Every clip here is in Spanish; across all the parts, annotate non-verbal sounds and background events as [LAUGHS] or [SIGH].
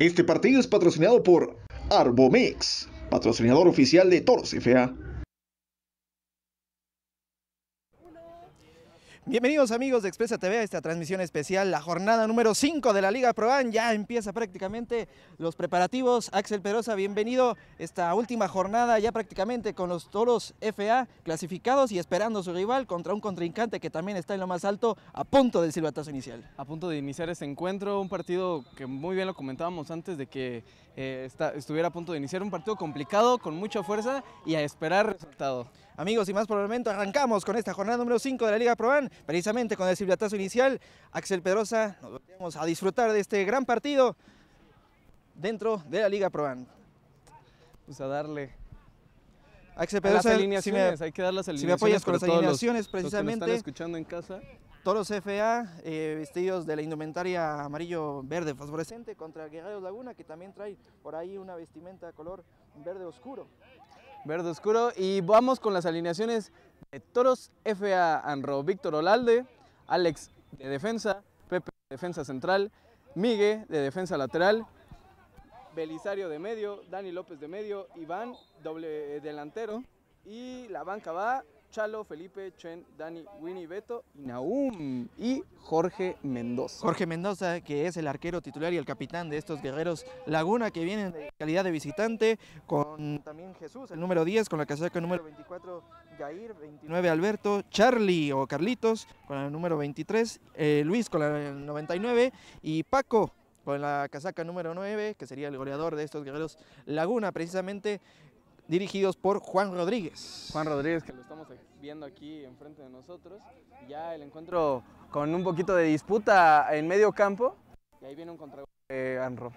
Este partido es patrocinado por Arbomex, patrocinador oficial de Toros Fea. Bienvenidos amigos de Expresa TV a esta transmisión especial, la jornada número 5 de la Liga Proban, ya empieza prácticamente los preparativos. Axel Perosa, bienvenido esta última jornada ya prácticamente con los Toros FA clasificados y esperando su rival contra un contrincante que también está en lo más alto a punto del silbatazo inicial. A punto de iniciar ese encuentro, un partido que muy bien lo comentábamos antes de que eh, estuviera a punto de iniciar, un partido complicado, con mucha fuerza y a esperar resultado. Amigos, y más probablemente arrancamos con esta jornada número 5 de la Liga Proban. Precisamente con el silbatazo inicial, Axel Pedrosa, nos vamos a disfrutar de este gran partido dentro de la Liga Proban. Pues a darle. Axel Pedrosa, hay que dar las alineaciones. Si me apoyas con las alineaciones, precisamente. Los están escuchando en casa. Todos FA, eh, vestidos de la indumentaria amarillo-verde fosforescente contra Guerrero Laguna, que también trae por ahí una vestimenta de color verde oscuro. Verde oscuro. Y vamos con las alineaciones de Toros FA Anro. Víctor Olalde, Alex de defensa, Pepe de defensa central, Migue de defensa lateral, Belisario de medio, Dani López de medio, Iván doble eh, delantero. Y la banca va Chalo, Felipe, Chen, Dani, Winnie, Beto, y Naum y Jorge Mendoza. Jorge Mendoza, que es el arquero titular y el capitán de estos guerreros Laguna, que vienen en calidad de visitante, con también Jesús, el número 10, con la casaca número 24, Jair, 29, Alberto, Charlie o Carlitos, con el número 23, eh, Luis con la 99 y Paco con la casaca número 9, que sería el goleador de estos guerreros Laguna, precisamente dirigidos por Juan Rodríguez. Juan Rodríguez, que lo estamos viendo aquí enfrente de nosotros. Ya el encuentro con un poquito de disputa en medio campo. Y ahí viene un contragolpe Anro.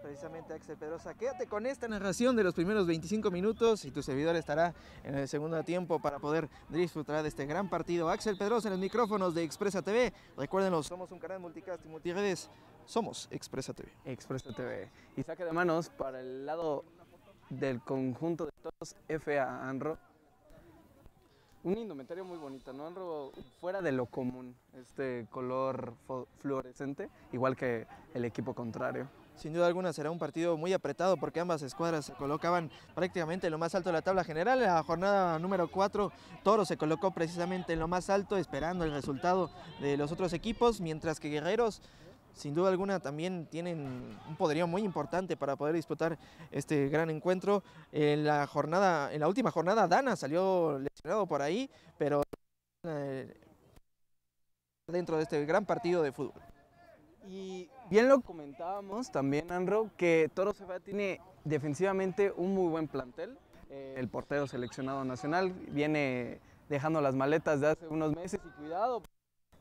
Precisamente Axel Pedrosa, quédate con esta narración de los primeros 25 minutos y tu servidor estará en el segundo tiempo para poder disfrutar de este gran partido. Axel Pedrosa en los micrófonos de Expresa TV. Recuérdenlo, somos un canal multicast y multiredes. Somos Expresa TV. Expresa TV. Y saque de manos para el lado del conjunto de todos FA ANRO. Un indumentario muy bonito, ¿no? ANRO fuera de lo común, este color fluorescente, igual que el equipo contrario. Sin duda alguna será un partido muy apretado porque ambas escuadras se colocaban prácticamente en lo más alto de la tabla general. la jornada número 4, Toro se colocó precisamente en lo más alto esperando el resultado de los otros equipos, mientras que Guerreros sin duda alguna también tienen un poderío muy importante para poder disputar este gran encuentro. En la jornada, en la última jornada Dana salió lesionado por ahí, pero eh, dentro de este gran partido de fútbol. Y bien lo comentábamos también, Anro, que Toro Cefa tiene defensivamente un muy buen plantel. Eh, el portero seleccionado nacional viene dejando las maletas de hace unos meses y cuidado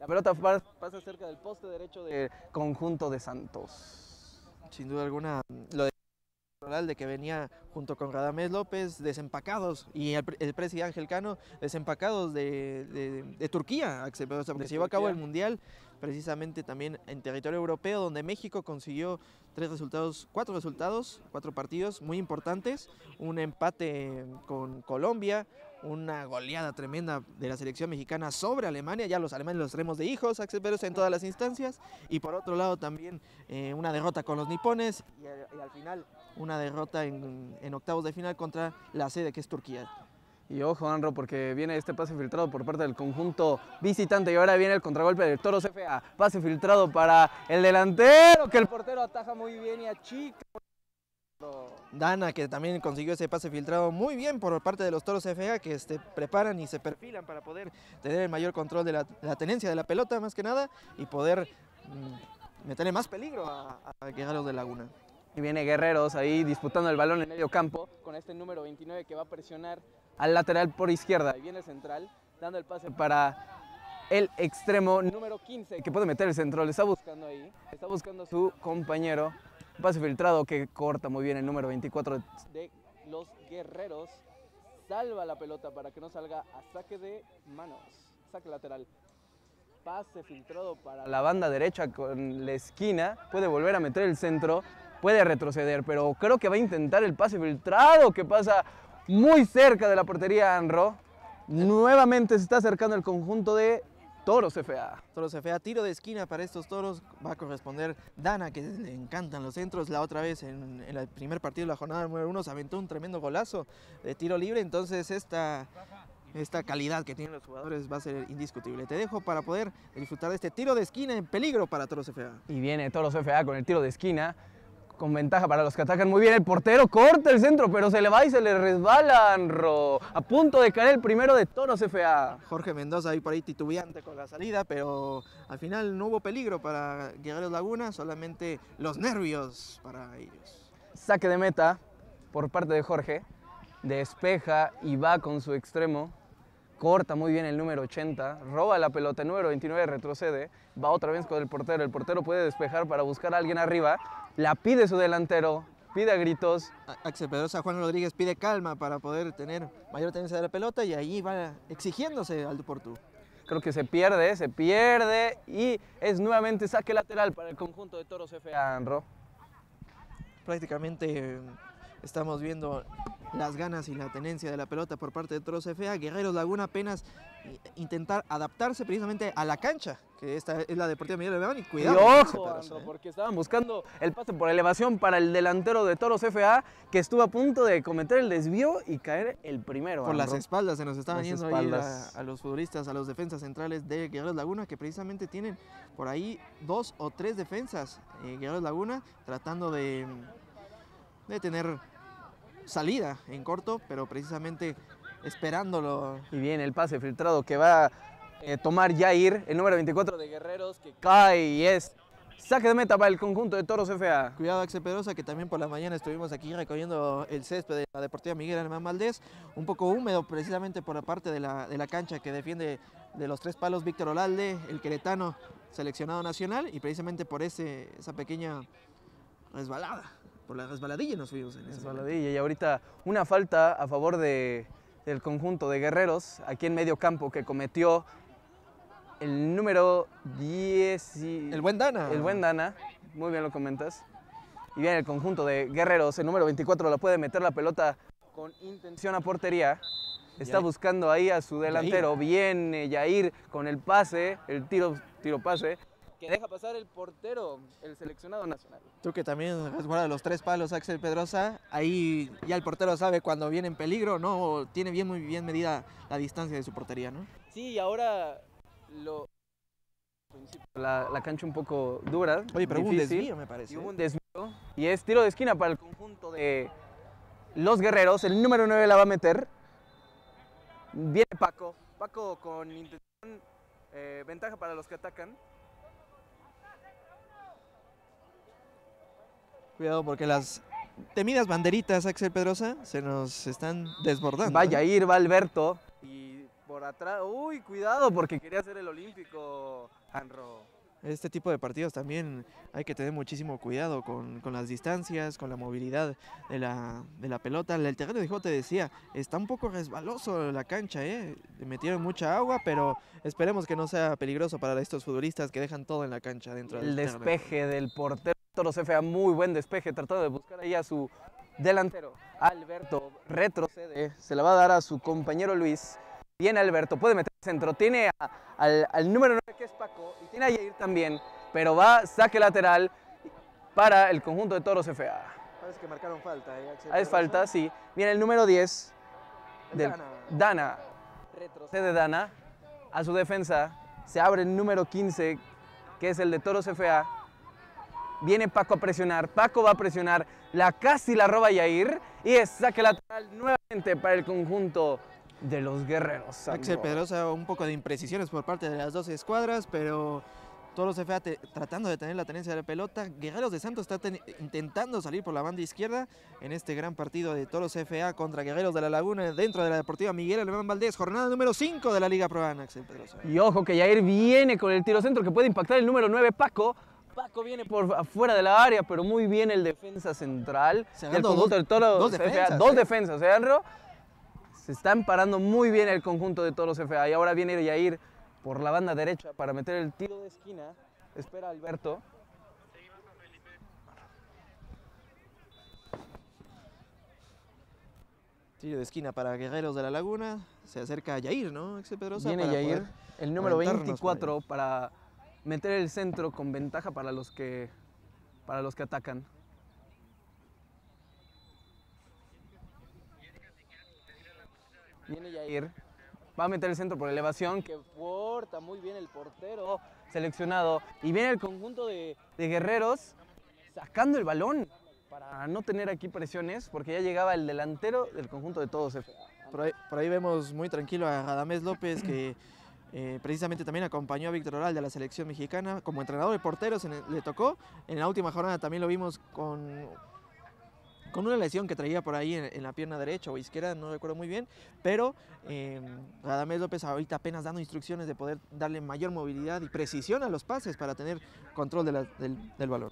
la pelota pasa cerca del poste derecho del conjunto de Santos. Sin duda alguna, lo de que venía junto con Radamés López desempacados y el, presidente Ángel Cano desempacados de, Turquía, porque se llevó a cabo el Mundial precisamente también en territorio europeo donde México consiguió tres resultados, cuatro resultados, cuatro partidos muy importantes, un empate con Colombia, una goleada tremenda de la selección mexicana sobre Alemania. Ya los alemanes los traemos de hijos, Axel en todas las instancias. Y por otro lado también eh, una derrota con los nipones y, eh, al final una derrota en, octavos de final contra la sede que es Turquía. Y ojo, Anro, porque viene este pase filtrado por parte del conjunto visitante y ahora viene el contragolpe del Toro CFA. Pase filtrado para el delantero, que el portero ataja muy bien y achica Dana, que también consiguió ese pase filtrado muy bien por parte de los toros FA, que se este, preparan y se perfilan para poder tener el mayor control de la, tenencia de la pelota, más que nada, y poder mm, meterle más peligro a, a de Laguna. Y viene Guerreros ahí disputando el balón en medio campo con este número 29 que va a presionar al lateral por izquierda. Y viene el central dando el pase para el extremo número 15 que puede meter el centro. Le está buscando ahí, está buscando su compañero Pase filtrado que corta muy bien el número 24 de los guerreros. Salva la pelota para que no salga a saque de manos. Saque lateral. Pase filtrado para la banda derecha con la esquina. Puede volver a meter el centro. Puede retroceder, pero creo que va a intentar el pase filtrado que pasa muy cerca de la portería Anro. Nuevamente se está acercando el conjunto de Toros FA. Toros FA, tiro de esquina para estos toros. Va a corresponder Dana, que le encantan los centros. La otra vez en, el primer partido de la jornada número uno se aventó un tremendo golazo de tiro libre. Entonces esta, esta calidad que tienen los jugadores va a ser indiscutible. Te dejo para poder disfrutar de este tiro de esquina en peligro para Toros FA. Y viene Toros FA con el tiro de esquina con ventaja para los que atacan muy bien. El portero corta el centro, pero se le va y se le resbalan. A punto de caer el primero de todos FA. Jorge Mendoza ahí por ahí titubeante con la salida, pero al final no hubo peligro para Guerrero Laguna, solamente los nervios para ellos. Saque de meta por parte de Jorge. Despeja y va con su extremo. Corta muy bien el número 80, roba la pelota, número 29 retrocede, va otra vez con el portero, el portero puede despejar para buscar a alguien arriba, la pide su delantero, pide a gritos. Axel Pedrosa, Juan Rodríguez pide calma para poder tener mayor tenencia de la pelota y ahí va exigiéndose al Deportivo Creo que se pierde, se pierde y es nuevamente saque lateral para el conjunto de Toros FA Anro. Prácticamente Estamos viendo las ganas y la tenencia de la pelota por parte de Toros FA. Guerreros Laguna apenas eh, intentar adaptarse precisamente a la cancha, que esta es la Deportiva Miguel León y cuidado. Y ojo, ¿eh? porque estaban buscando el pase por elevación para el delantero de Toros FA, que estuvo a punto de cometer el desvío y caer el primero. Por las espaldas se nos estaban yendo a, los futbolistas, a los defensas centrales de Guerreros Laguna, que precisamente tienen por ahí dos o tres defensas eh, Guerreros Laguna, tratando de, de tener salida en corto, pero precisamente esperándolo. Y bien, el pase filtrado que va a eh, tomar Jair, el número 24 de Guerreros, que cae y es Saque de meta para el conjunto de Toros FA. Cuidado Axel que también por la mañana estuvimos aquí recogiendo el césped de la Deportiva Miguel Alemán Valdés. Un poco húmedo precisamente por la parte de la, cancha que defiende de los tres palos Víctor Olalde, el queretano seleccionado nacional. Y precisamente por ese, esa pequeña resbalada por la resbaladilla nos fuimos en esa. Resbaladilla. Y ahorita una falta a favor de, del conjunto de guerreros aquí en medio campo que cometió el número 10. El buen Dana. El buen Dana. Muy bien lo comentas. Y bien, el conjunto de guerreros, el número 24, la puede meter la pelota con intención a portería. Está buscando ahí a su delantero. viene Viene Yair con el pase, el tiro, tiro pase que deja pasar el portero, el seleccionado nacional. Tú que también has guardado los tres palos, Axel Pedrosa, ahí ya el portero sabe cuando viene en peligro, ¿no? tiene bien, muy bien medida la distancia de su portería, ¿no? Sí, y ahora lo... La, la cancha un poco dura. Oye, pero un desvío, me parece. Y un desvío. Y es tiro de esquina para el conjunto de los guerreros. El número 9 la va a meter. Viene Paco. Paco con intención, eh, ventaja para los que atacan. Cuidado porque las temidas banderitas, Axel Pedrosa, se nos están desbordando. Vaya ¿eh? ir, va Alberto. Y por atrás, uy, cuidado porque quería hacer el olímpico, Anro este tipo de partidos también hay que tener muchísimo cuidado con, las distancias, con la movilidad de la, pelota. El terreno de te decía, está un poco resbaloso la cancha, ¿eh? metieron mucha agua, pero esperemos que no sea peligroso para estos futbolistas que dejan todo en la cancha dentro del El despeje del portero se vea, muy buen despeje, tratando de buscar ahí a su delantero. Alberto retrocede, se la va a dar a su compañero Luis. Viene Alberto, puede meter centro. Tiene al, número 9 que es Paco y tiene a Yair también, pero va saque lateral para el conjunto de Toros FA. Parece que marcaron falta. ¿eh? Es falta, sí. Viene el número 10 de Dana. Retrocede Dana a su defensa. Se abre el número 15, que es el de Toros FA. Viene Paco a presionar. Paco va a presionar. La casi la roba Yair. Y es saque lateral nuevamente para el conjunto de los guerreros. Axel Pedrosa, un poco de imprecisiones por parte de las dos escuadras, pero Toros FA tratando de tener la tenencia de la pelota. Guerreros de Santos está intentando salir por la banda izquierda en este gran partido de Toros FA contra Guerreros de la Laguna dentro de la Deportiva Miguel Alemán Valdés. Jornada número 5 de la Liga Proana, Axel Pedrosa. Y ojo que Jair viene con el tiro centro que puede impactar el número 9, Paco. Paco viene por afuera de la área, pero muy bien el defensa central. del dos, defensas. Dos ¿eh? defensas, ¿eh, se está parando muy bien el conjunto de todos los FA y ahora viene Yair por la banda derecha para meter el tiro de esquina. Espera Alberto. Tiro de esquina para Guerreros de la Laguna. Se acerca Yair, ¿no? Viene Yair, el número 24, para meter el centro con ventaja para los que, para los que atacan. Viene Yair. Va a meter el centro por elevación que porta muy bien el portero seleccionado. Y viene el conjunto de, guerreros sacando el balón para no tener aquí presiones porque ya llegaba el delantero del conjunto de todos. Por ahí, vemos muy tranquilo a Adamés López que... Eh, precisamente también acompañó a Víctor Oral de la selección mexicana como entrenador de porteros, le tocó. En la última jornada también lo vimos con con una lesión que traía por ahí en, la pierna derecha o izquierda, no recuerdo muy bien, pero eh, López ahorita apenas dando instrucciones de poder darle mayor movilidad y precisión a los pases para tener control del, valor.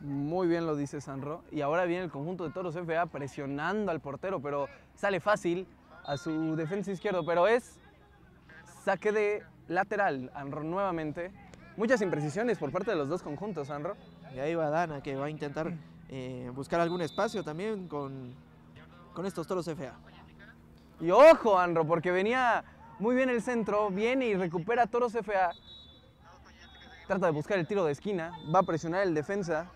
Muy bien lo dice Sanro. Y ahora viene el conjunto de Toros FA presionando al portero, pero sale fácil a su defensa izquierdo, pero es saque de lateral, Sanro nuevamente. Muchas imprecisiones por parte de los dos conjuntos, Sanro Y ahí va Dana, que va a intentar eh, buscar algún espacio también con, estos toros FA. Y ojo, Anro! porque venía muy bien el centro, viene y recupera toros FA. Trata de buscar el tiro de esquina, va a presionar el defensa.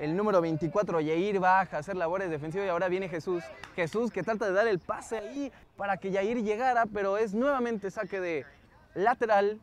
El número 24, Yair, baja a hacer labores defensivas y ahora viene Jesús. Jesús que trata de dar el pase ahí para que Yair llegara, pero es nuevamente saque de lateral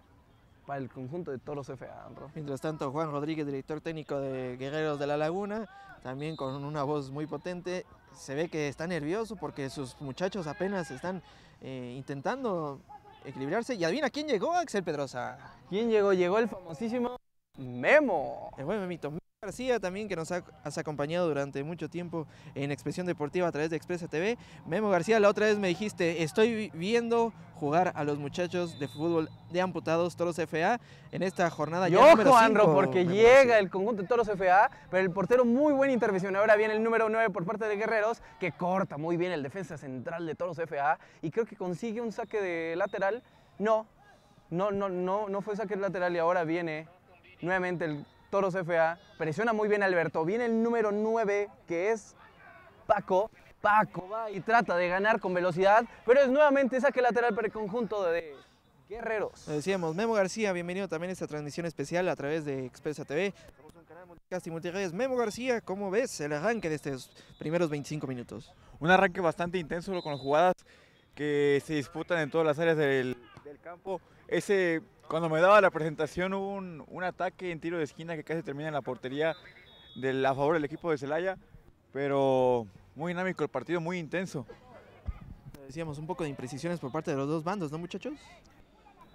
para el conjunto de Toros FA. Mientras tanto, Juan Rodríguez, director técnico de Guerreros de la Laguna, también con una voz muy potente, se ve que está nervioso porque sus muchachos apenas están eh, intentando equilibrarse. Y adivina quién llegó, Axel Pedrosa. ¿Quién llegó? Llegó el famosísimo Memo. El buen Memito. García también que nos has acompañado durante mucho tiempo en Expresión Deportiva a través de Expresa TV. Memo García, la otra vez me dijiste, estoy viendo jugar a los muchachos de fútbol de amputados Toros FA en esta jornada. Y ojo, Andro, porque llega el conjunto de Toros FA, pero el portero muy buena intervención. Ahora viene el número 9 por parte de Guerreros, que corta muy bien el defensa central de Toros FA y creo que consigue un saque de lateral. No, no, no, no, no fue saque de lateral y ahora viene nuevamente el Toros FA. Presiona muy bien Alberto. Viene el número 9, que es Paco. Paco va y trata de ganar con velocidad, pero es nuevamente saque lateral para el conjunto de Guerreros. decíamos, Memo García, bienvenido también a esta transmisión especial a través de Expresa TV. Somos Memo García, ¿cómo ves el arranque de estos primeros 25 minutos? Un arranque bastante intenso con jugadas que se disputan en todas las áreas del, del campo. Ese cuando me daba la presentación hubo un, ataque en tiro de esquina que casi termina en la portería a favor del equipo de Celaya, pero muy dinámico el partido, muy intenso. Decíamos un poco de imprecisiones por parte de los dos bandos, ¿no muchachos?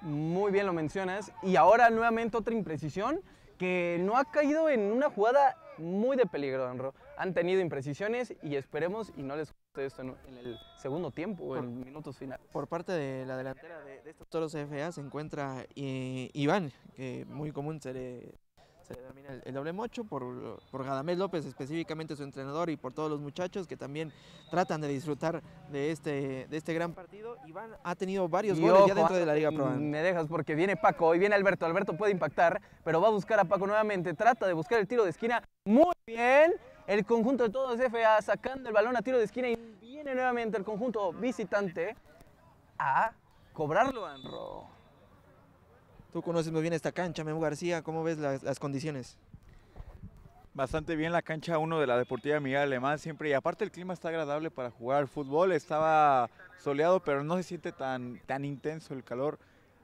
Muy bien lo mencionas. Y ahora nuevamente otra imprecisión que no ha caído en una jugada muy de peligro, Don Ro han tenido imprecisiones y esperemos y no les guste esto en, el segundo tiempo o en minutos final Por parte de la delantera de, estos toros CFA se encuentra eh, Iván, que muy común se le, denomina el, doble mocho, por, por López, específicamente su entrenador, y por todos los muchachos que también tratan de disfrutar de este, de este gran partido. Iván ha tenido varios goles ya dentro de la Liga Pro. Me dejas porque viene Paco, y viene Alberto. Alberto puede impactar, pero va a buscar a Paco nuevamente. Trata de buscar el tiro de esquina. Muy bien. El conjunto de todos FA sacando el balón a tiro de esquina y viene nuevamente el conjunto visitante a cobrarlo Enro. Tú conoces muy bien esta cancha, Memo García. ¿Cómo ves las, condiciones? Bastante bien la cancha uno de la Deportiva Miguel Alemán siempre. Y aparte el clima está agradable para jugar fútbol. Estaba soleado, pero no se siente tan, tan intenso el calor.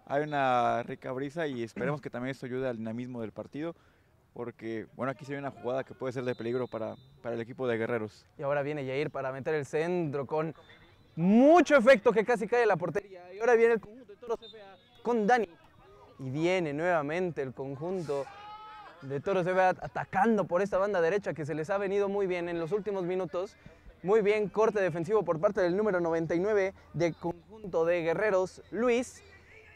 Hay una rica brisa y esperemos que también esto ayude al dinamismo del partido porque bueno, aquí se ve una jugada que puede ser de peligro para, el equipo de Guerreros. Y ahora viene Jair para meter el centro con mucho efecto que casi cae la portería. Y ahora viene el conjunto de Toros FA con Dani. Y viene nuevamente el conjunto de Toros FA atacando por esta banda derecha que se les ha venido muy bien en los últimos minutos. Muy bien, corte defensivo por parte del número 99 del conjunto de Guerreros, Luis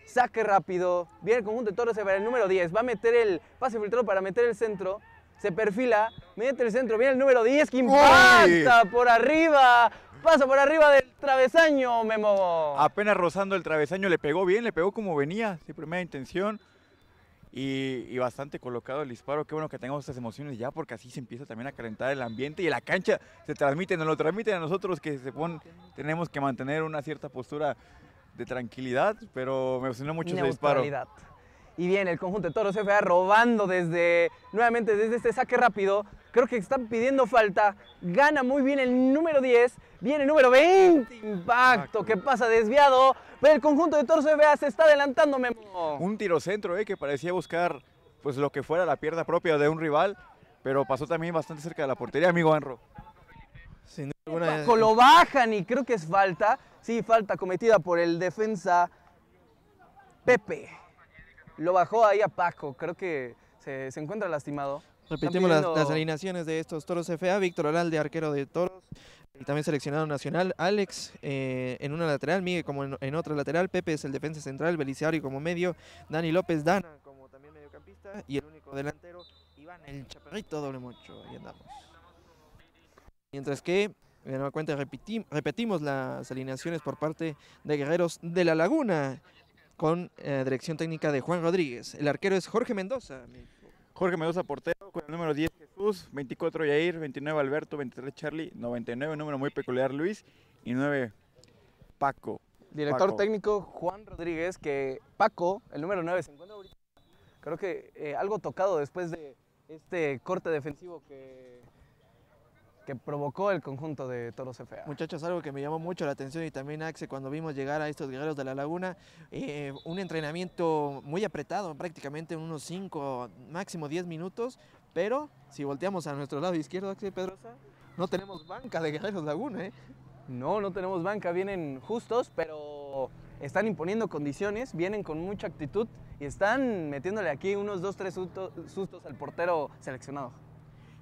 saque rápido, viene el conjunto de toros se el número 10, va a meter el pase filtrado para meter el centro, se perfila, mete el centro, viene el número 10 que impacta por arriba, pasa por arriba del travesaño, Memo. Apenas rozando el travesaño, le pegó bien, le pegó como venía, sin primera intención. Y, bastante colocado el disparo. Qué bueno que tengamos estas emociones ya, porque así se empieza también a calentar el ambiente y la cancha se transmite, nos lo transmiten a nosotros que se pon, tenemos que mantener una cierta postura de tranquilidad, pero me funcionó mucho ese disparo. Y bien, el conjunto de toros FA robando desde, nuevamente desde este saque rápido. Creo que están pidiendo falta. Gana muy bien el número 10. Viene el número 20. Impacto que pasa desviado. Pero el conjunto de toros vea se está adelantando, Memo. Un centro, eh, que parecía buscar pues lo que fuera la pierna propia de un rival. Pero pasó también bastante cerca de la portería, amigo Anro. Sin duda eh, lo bajan y creo que es falta. Sí, falta cometida por el defensa Pepe. Lo bajó ahí a Paco, creo que se, encuentra lastimado. Repetimos las, alineaciones de estos toros FA. Víctor de arquero de toros. Y también seleccionado nacional. Alex eh, en una lateral, Miguel como en, otra lateral. Pepe es el defensa central, Beliciario como medio. Dani López, Dana como también mediocampista. Y el único delantero, Iván el Chaparrito, doble mucho. Ahí andamos. Mientras que de nueva cuenta repetimos las alineaciones por parte de Guerreros de la Laguna con eh, dirección técnica de Juan Rodríguez. El arquero es Jorge Mendoza. Jorge Mendoza portero con el número 10 Jesús, 24 Yair, 29 Alberto, 23 Charlie, 99 número muy peculiar Luis y 9 Paco. Director técnico Juan Rodríguez que Paco, el número 9 se encuentra ahorita creo que eh, algo tocado después de este corte defensivo que que provocó el conjunto de Toros FA. Muchachos, algo que me llamó mucho la atención y también Axe cuando vimos llegar a estos guerreros de la laguna, eh, un entrenamiento muy apretado, prácticamente unos 5, máximo 10 minutos, pero si volteamos a nuestro lado izquierdo, Axe Pedrosa, no tenemos banca de guerreros laguna, ¿eh? No, no tenemos banca, vienen justos, pero están imponiendo condiciones, vienen con mucha actitud y están metiéndole aquí unos 2, 3 sustos al portero seleccionado.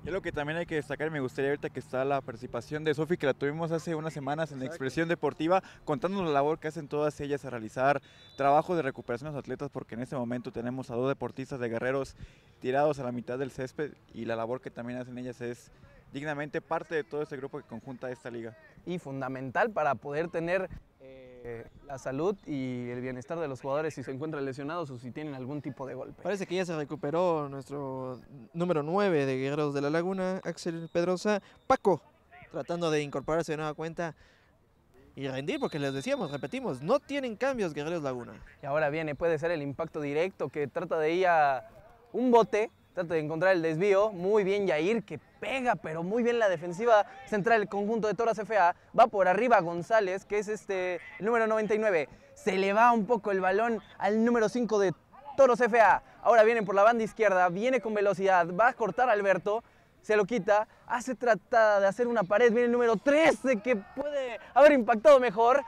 Y lo que también hay que destacar, y me gustaría ahorita que está la participación de Sofi, que la tuvimos hace unas semanas en Expresión Deportiva, contándonos la labor que hacen todas ellas a realizar trabajo de recuperación de los atletas, porque en este momento tenemos a dos deportistas de guerreros tirados a la mitad del césped y la labor que también hacen ellas es dignamente parte de todo este grupo que conjunta esta liga. Y fundamental para poder tener la salud y el bienestar de los jugadores si se encuentran lesionados o si tienen algún tipo de golpe. Parece que ya se recuperó nuestro número 9 de Guerreros de la Laguna, Axel Pedrosa. Paco, tratando de incorporarse de nueva cuenta y rendir, porque les decíamos, repetimos, no tienen cambios Guerreros Laguna. Y ahora viene, puede ser el impacto directo que trata de ir a un bote, trata de encontrar el desvío. Muy bien Yair, que pega, pero muy bien la defensiva central del conjunto de Toros FA. Va por arriba González, que es este el número 99. Se le va un poco el balón al número 5 de Toros FA. Ahora viene por la banda izquierda, viene con velocidad, va a cortar Alberto, se lo quita, hace tratada de hacer una pared, viene el número 13 que puede haber impactado mejor.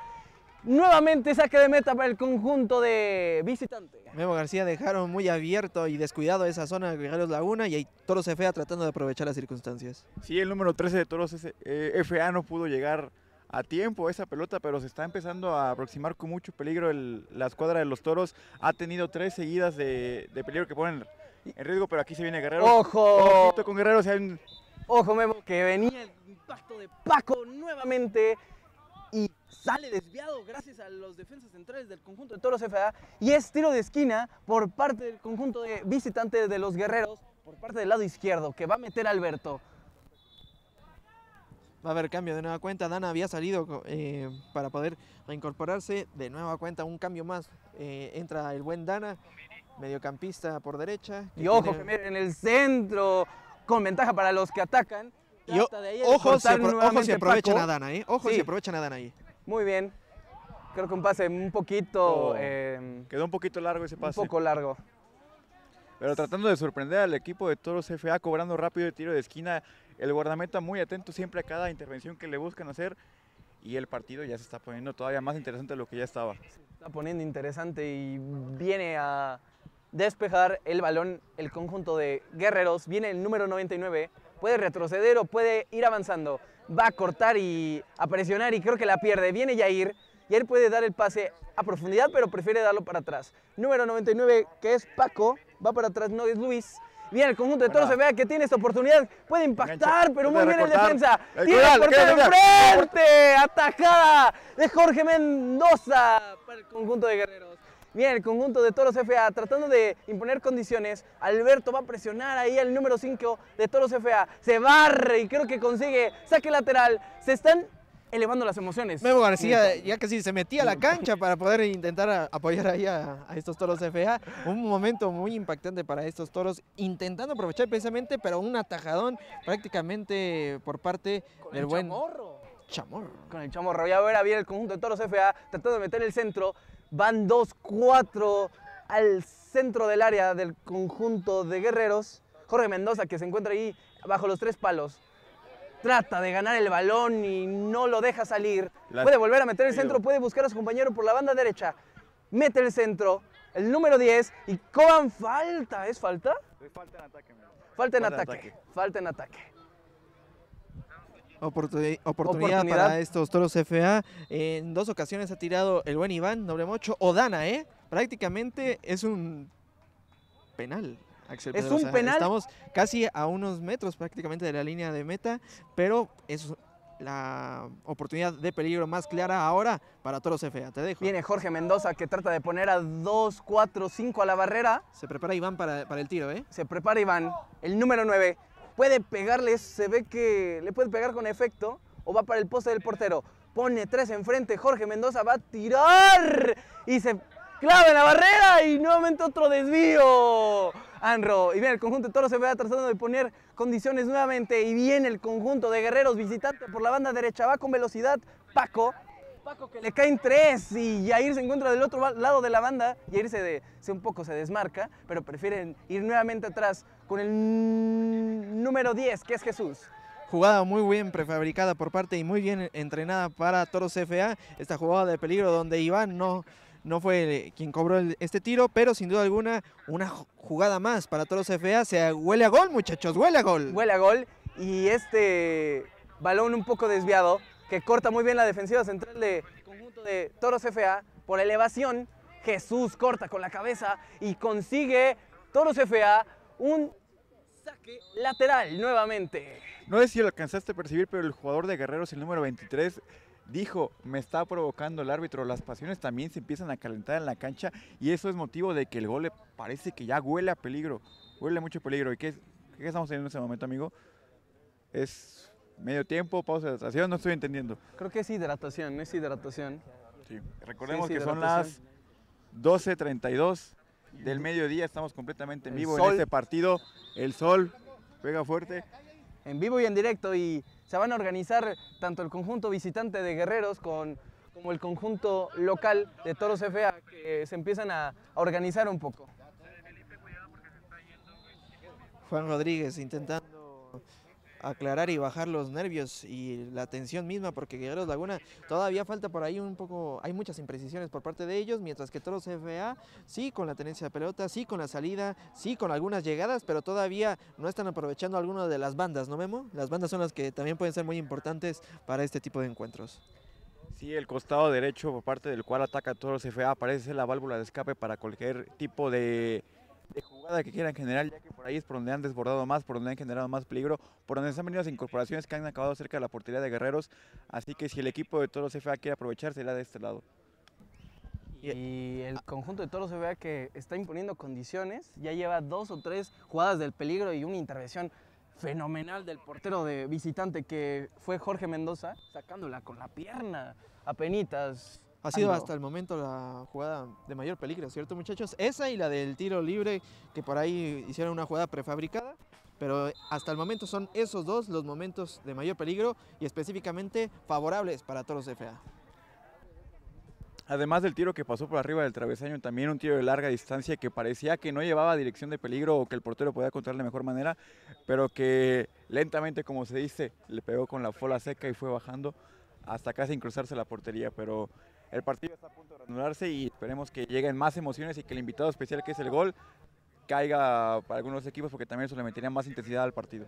Nuevamente saque de meta para el conjunto de visitantes. Memo García dejaron muy abierto y descuidado esa zona de Guerreros Laguna y ahí Toros FA tratando de aprovechar las circunstancias. Sí, el número 13 de Toros eh, FA no pudo llegar a tiempo esa pelota, pero se está empezando a aproximar con mucho peligro la escuadra de los Toros. Ha tenido tres seguidas de, peligro que ponen en riesgo, pero aquí se viene Guerrero. ¡Ojo! Con Guerrero se Ojo, Memo, que venía el impacto de Paco nuevamente y sale desviado gracias a los defensas centrales del conjunto de Toros FA y es tiro de esquina por parte del conjunto de visitantes de los guerreros por parte del lado izquierdo que va a meter Alberto. Va a haber cambio de nueva cuenta. Dana había salido eh, para poder reincorporarse. De nueva cuenta, un cambio más. Eh, entra el buen Dana, mediocampista por derecha. Y ojo, que miren, en el centro, con ventaja para los que atacan. Y ojo, se, ojo aprovechan ¿eh? Ojo aprovechan a ahí. Muy bien. Creo que un pase un poquito... Oh, em, quedó un poquito largo ese pase. Un poco largo. Pero tratando de sorprender al equipo de Toros FA, cobrando rápido el tiro de esquina, el guardameta muy atento siempre a cada intervención que le buscan hacer y el partido ya se está poniendo todavía más interesante de lo que ya estaba. Se está poniendo interesante y viene a despejar el balón el conjunto de guerreros. Viene el número 99, Puede retroceder o puede ir avanzando. Va a cortar y a presionar y creo que la pierde. Viene y él puede dar el pase a profundidad, pero prefiere darlo para atrás. Número 99, que es Paco. Va para atrás, no es Luis. Bien, el conjunto de todos se vea que tiene esta oportunidad. Puede impactar, pero muy bien el defensa. Tiene el Atacada de Jorge Mendoza para el conjunto de guerreros. Bien, el conjunto de Toros FA tratando de imponer condiciones. Alberto va a presionar ahí al número 5 de Toros FA. Se barre y creo que consigue saque lateral. Se están elevando las emociones. Memo García ya casi se metía a la cancha para poder intentar apoyar ahí a, estos toros FA. Un momento muy impactante para estos toros, intentando aprovechar precisamente, pero un atajadón prácticamente por parte del buen chamorro. chamorro. Con el chamorro. Ya verá bien el conjunto de toros FA tratando de meter el centro. Van 2-4 al centro del área del conjunto de guerreros. Jorge Mendoza, que se encuentra ahí bajo los tres palos, trata de ganar el balón y no lo deja salir. Puede volver a meter el centro, puede buscar a su compañero por la banda derecha. Mete el centro, el número 10 y cobran falta. ¿Es falta? Falta en ataque. Falta en ataque. Falta en ataque oportunidad, para estos toros FA. En dos ocasiones ha tirado el buen Iván, doble mocho. O Dana, ¿eh? Prácticamente es un penal. es un penal. Estamos casi a unos metros prácticamente de la línea de meta, pero es la oportunidad de peligro más clara ahora para Toros FA. Te dejo. Viene Jorge Mendoza que trata de poner a 2, 4, 5 a la barrera. Se prepara Iván para, para el tiro, ¿eh? Se prepara Iván, el número 9 puede pegarle se ve que le puede pegar con efecto o va para el poste del portero. Pone tres enfrente, Jorge Mendoza va a tirar y se clava en la barrera y nuevamente otro desvío. Anro, y bien, el conjunto de toros se ve atrasando de poner condiciones nuevamente y viene el conjunto de guerreros visitante por la banda derecha, va con velocidad Paco. Paco que le caen tres y ahí se encuentra del otro lado de la banda. y se, se un poco se desmarca, pero prefieren ir nuevamente atrás con el número 10, que es Jesús. Jugada muy bien prefabricada por parte y muy bien entrenada para Toros FA. Esta jugada de peligro donde Iván no, no fue quien cobró este tiro, pero sin duda alguna una jugada más para Toros FA. Se huele a gol, muchachos, huele a gol. Huele a gol y este balón un poco desviado que corta muy bien la defensiva central de conjunto de Toros FA por elevación. Jesús corta con la cabeza y consigue Toros FA un saque lateral nuevamente. No sé si lo alcanzaste a percibir, pero el jugador de Guerreros, el número 23, dijo, me está provocando el árbitro, las pasiones también se empiezan a calentar en la cancha y eso es motivo de que el gol parece que ya huele a peligro, huele mucho peligro. ¿Y qué, qué estamos teniendo en ese momento, amigo? Es medio tiempo, pausa de hidratación, no estoy entendiendo. Creo que es hidratación, no es hidratación. Sí, recordemos que son las 12.32 del mediodía. Estamos completamente en vivo en este partido. El sol pega fuerte. En vivo y en directo. Y se van a organizar tanto el conjunto visitante de Guerreros con, como el conjunto local de Toros FA que se empiezan a, a organizar un poco. Juan Rodríguez intentando aclarar y bajar los nervios y la tensión misma, porque Guerreros Laguna todavía falta por ahí un poco, hay muchas imprecisiones por parte de ellos, mientras que Toros FA sí con la tenencia de pelota, sí con la salida, sí con algunas llegadas, pero todavía no están aprovechando alguna de las bandas, ¿no Memo? Las bandas son las que también pueden ser muy importantes para este tipo de encuentros. Sí, el costado derecho por parte del cual ataca Toros FA parece ser la válvula de escape para cualquier tipo de jugada que quieran general, ya que por ahí es por donde han desbordado más, por donde han generado más peligro, por donde han venido las incorporaciones que han acabado cerca de la portería de Guerreros. Así que si el equipo de Toros FA quiere aprovecharse, será de este lado. Y eh, el conjunto de Toros FA que está imponiendo condiciones, ya lleva dos o tres jugadas del peligro y una intervención fenomenal del portero de visitante que fue Jorge Mendoza, sacándola con la pierna, a penitas. Ha sido hasta el momento la jugada de mayor peligro, ¿cierto muchachos? Esa y la del tiro libre, que por ahí hicieron una jugada prefabricada. Pero hasta el momento son esos dos los momentos de mayor peligro y específicamente favorables para Toros FA. Además del tiro que pasó por arriba del travesaño, también un tiro de larga distancia que parecía que no llevaba dirección de peligro o que el portero podía controlar de mejor manera, pero que lentamente, como se dice, le pegó con la fola seca y fue bajando hasta casi cruzarse la portería. Pero el partido está a punto de reanudarse y esperemos que lleguen más emociones y que el invitado especial que es el gol caiga para algunos equipos porque también eso le metería más intensidad al partido.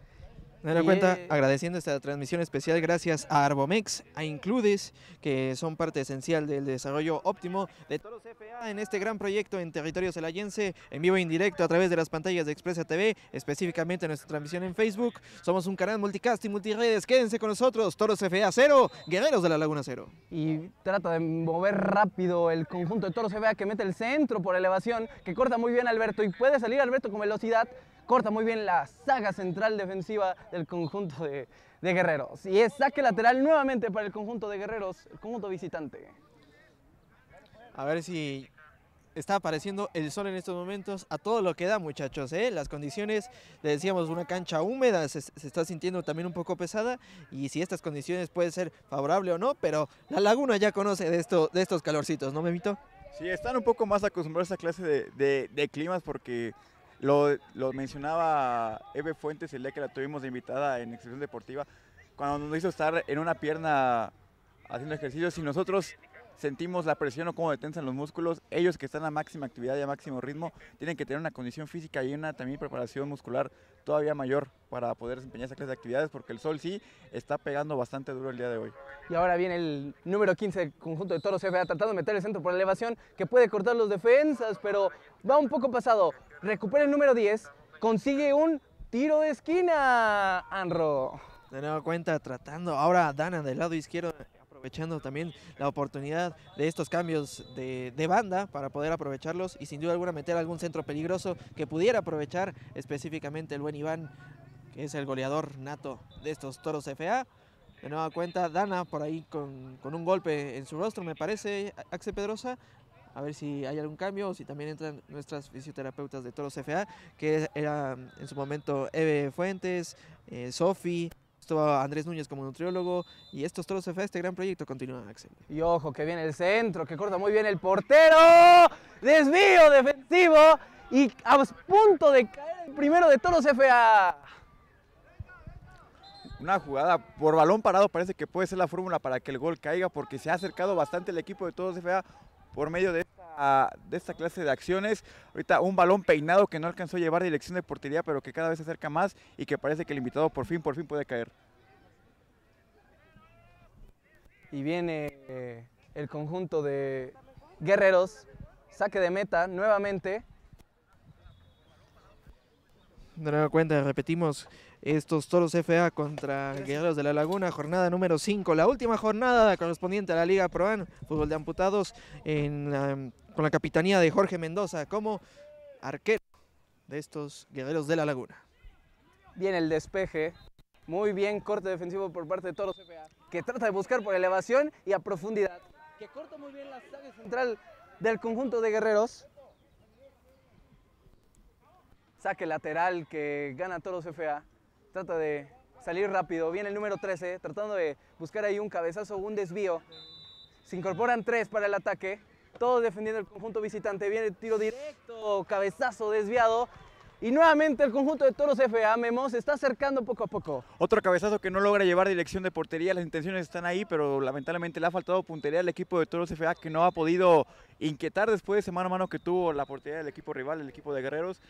De cuenta, agradeciendo esta transmisión especial gracias a Arbomex, a Includes, que son parte esencial del desarrollo óptimo de Toros FA en este gran proyecto en territorio celayense, en vivo e indirecto a través de las pantallas de Expresa TV, específicamente nuestra transmisión en Facebook. Somos un canal multicast y multiredes. Quédense con nosotros, Toros CFA 0, Guerreros de la Laguna 0. Y trata de mover rápido el conjunto de Toros FA que mete el centro por elevación, que corta muy bien Alberto y puede salir Alberto con velocidad corta muy bien la saga central defensiva del conjunto de, Guerreros. Y es saque lateral nuevamente para el conjunto de Guerreros, el conjunto visitante. A ver si está apareciendo el sol en estos momentos a todo lo que da muchachos, ¿eh? las condiciones, le decíamos una cancha húmeda, se, está sintiendo también un poco pesada y si estas condiciones pueden ser favorable o no, pero la laguna ya conoce de, esto, de estos calorcitos, ¿no Memito? Sí, están un poco más acostumbrados a esta clase de climas porque lo, mencionaba Eve Fuentes el día que la tuvimos de invitada en Excepción Deportiva, cuando nos hizo estar en una pierna haciendo ejercicios y nosotros sentimos la presión o cómo en los músculos. Ellos que están a máxima actividad y a máximo ritmo tienen que tener una condición física y una también preparación muscular todavía mayor para poder desempeñar esa clase de actividades porque el sol sí está pegando bastante duro el día de hoy. Y ahora viene el número 15 del conjunto de Toros FA tratando de meter el centro por elevación que puede cortar los defensas, pero va un poco pasado. Recupera el número 10, consigue un tiro de esquina, Anro. De cuenta tratando ahora Dana del lado izquierdo aprovechando también la oportunidad de estos cambios de, banda para poder aprovecharlos y sin duda alguna meter algún centro peligroso que pudiera aprovechar específicamente el buen Iván, que es el goleador nato de estos toros FA. De nueva cuenta, Dana por ahí con, con, un golpe en su rostro, me parece, Axel Pedrosa. A ver si hay algún cambio o si también entran nuestras fisioterapeutas de Toros FA, que era en su momento Eve Fuentes, eh, Sofi, Andrés Núñez como nutriólogo y estos es todo este gran proyecto. Continúa, Axel. Y ojo, que viene el centro, que corta muy bien el portero. Desvío defensivo y a punto de caer el primero de Toros FA. Una jugada por balón parado parece que puede ser la fórmula para que el gol caiga porque se ha acercado bastante el equipo de Toros FA por medio de de esta clase de acciones. Ahorita un balón peinado que no alcanzó a llevar dirección de portería, pero que cada vez se acerca más y que parece que el invitado por fin, por fin puede caer. Y viene eh, el conjunto de guerreros. Saque de meta nuevamente. no De doy cuenta, repetimos, estos Toros FA contra Guerreros de la Laguna, jornada número 5, la última jornada correspondiente a la Liga Proan, fútbol de amputados, con la capitanía de Jorge Mendoza como arquero de estos Guerreros de la Laguna. Bien el despeje, muy bien corte defensivo por parte de Toros FA, que trata de buscar por elevación y a profundidad, que corta muy bien la saga central del conjunto de Guerreros. Saque lateral que gana Toros FA trata de salir rápido. Viene el número 13, tratando de buscar ahí un cabezazo un desvío. Se incorporan tres para el ataque. Todos defendiendo el conjunto visitante. Viene el tiro directo, cabezazo desviado. Y nuevamente el conjunto de Toros FA Memo se está acercando poco a poco. Otro cabezazo que no logra llevar dirección de portería, las intenciones están ahí, pero lamentablemente le ha faltado puntería al equipo de Toros FA que no ha podido inquietar después de semana a mano que tuvo la portería del equipo rival, el equipo de Guerreros